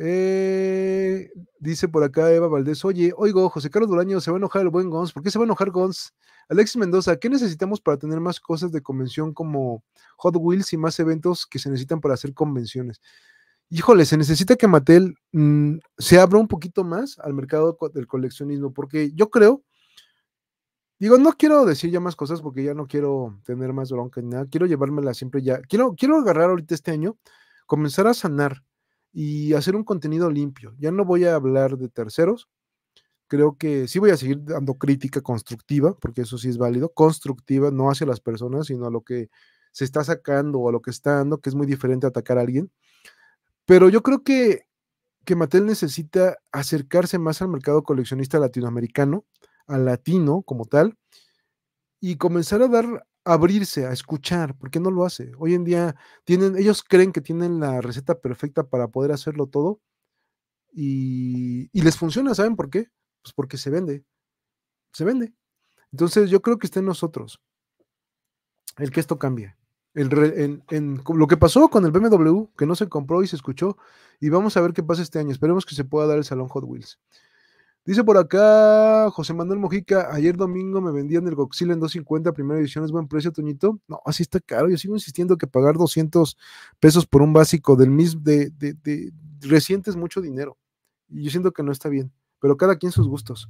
Eh, dice por acá Eva Valdés, oye, oigo, José Carlos Duraño, se va a enojar el buen Gons. ¿Por qué se va a enojar Gons? Alexis Mendoza, ¿qué necesitamos para tener más cosas de convención como Hot Wheels y más eventos que se necesitan para hacer convenciones? Híjole, se necesita que Mattel mm, se abra un poquito más al mercado del coleccionismo, porque yo creo, digo, no quiero decir ya más cosas porque ya no quiero tener más bronca ni nada, quiero llevármela siempre ya, quiero, quiero agarrar ahorita este año, comenzar a sanar y hacer un contenido limpio. Ya no voy a hablar de terceros. Creo que sí voy a seguir dando crítica constructiva, porque eso sí es válido, constructiva, no hacia las personas, sino a lo que se está sacando o a lo que está dando, que es muy diferente atacar a alguien. Pero yo creo que, que Mattel necesita acercarse más al mercado coleccionista latinoamericano, al latino como tal, y comenzar a dar abrirse a escuchar, porque no lo hace. Hoy en día tienen, ellos creen que tienen la receta perfecta para poder hacerlo todo y, les funciona, ¿saben por qué? Pues porque se vende, se vende. Entonces yo creo que está en nosotros el que esto cambie. lo que pasó con el BMW, que no se compró y se escuchó, y vamos a ver qué pasa este año. Esperemos que se pueda dar el salón Hot Wheels. Dice por acá José Manuel Mojica, ayer domingo me vendían el Coxil en 250, primera edición, ¿es buen precio, Toñito? No, así está caro, yo sigo insistiendo que pagar 200 pesos por un básico del mismo, de, de, de, reciente es mucho dinero, y yo siento que no está bien, pero cada quien sus gustos.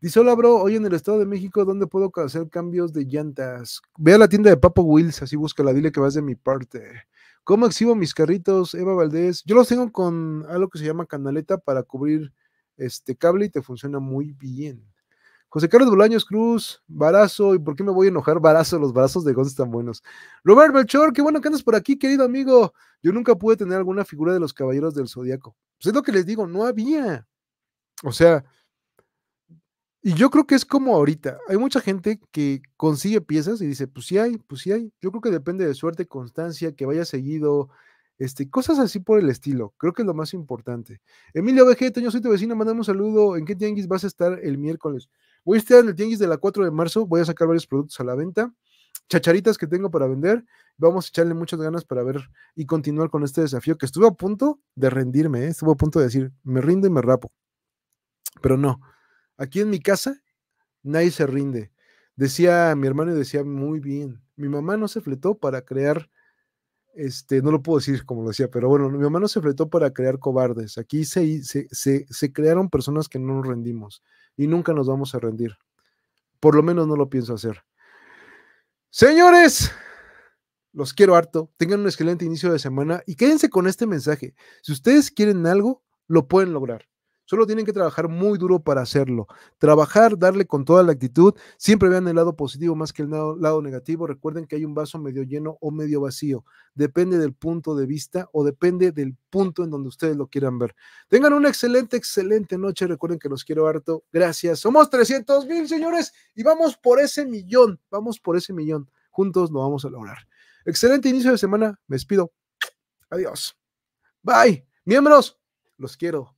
Dice, hola bro, hoy en el Estado de México, ¿dónde puedo hacer cambios de llantas? Ve a la tienda de Papo Wills, así búscala, dile que vas de mi parte. ¿Cómo exhibo mis carritos, Eva Valdés? Yo los tengo con algo que se llama canaleta para cubrir este cable y te funciona muy bien. José Carlos Bolaños Cruz, Barazo, ¿y por qué me voy a enojar? Barazo, los brazos de Gonz están buenos. Robert Belchor, qué bueno que andas por aquí, querido amigo. Yo nunca pude tener alguna figura de los caballeros del zodiaco. Pues es lo que les digo, no había. O sea, y yo creo que es como ahorita. Hay mucha gente que consigue piezas y dice, pues sí hay, pues sí hay. Yo creo que depende de suerte, constancia, que vaya seguido, este, cosas así por el estilo, creo que es lo más importante. Emilio Vegeto, yo soy tu vecino, mandame un saludo. ¿En qué tianguis vas a estar el miércoles? Voy a estar en el tianguis de la 4 de marzo, voy a sacar varios productos a la venta, chacharitas que tengo para vender. Vamos a echarle muchas ganas para ver y continuar con este desafío que estuve a punto de rendirme, ¿eh? estuvo a punto de decir, me rindo y me rapo. Pero no, aquí en mi casa nadie se rinde. Decía mi hermano y decía muy bien, mi mamá no se fletó para crear este, no lo puedo decir como lo decía, pero bueno, mi mamá se enfrentó para crear cobardes. Aquí se, se crearon personas que no nos rendimos y nunca nos vamos a rendir. Por lo menos no lo pienso hacer. Señores, los quiero harto. Tengan un excelente inicio de semana y quédense con este mensaje. Si ustedes quieren algo, lo pueden lograr. Solo tienen que trabajar muy duro para hacerlo. Trabajar, darle con toda la actitud. Siempre vean el lado positivo más que el lado, negativo. Recuerden que hay un vaso medio lleno o medio vacío. Depende del punto de vista o depende del punto en donde ustedes lo quieran ver. Tengan una excelente, excelente noche. Recuerden que los quiero harto. Gracias. Somos 300 mil, señores, y vamos por ese millón. Vamos por ese millón. Juntos lo vamos a lograr. Excelente inicio de semana. Me despido. Adiós. Bye. Miembros, los quiero.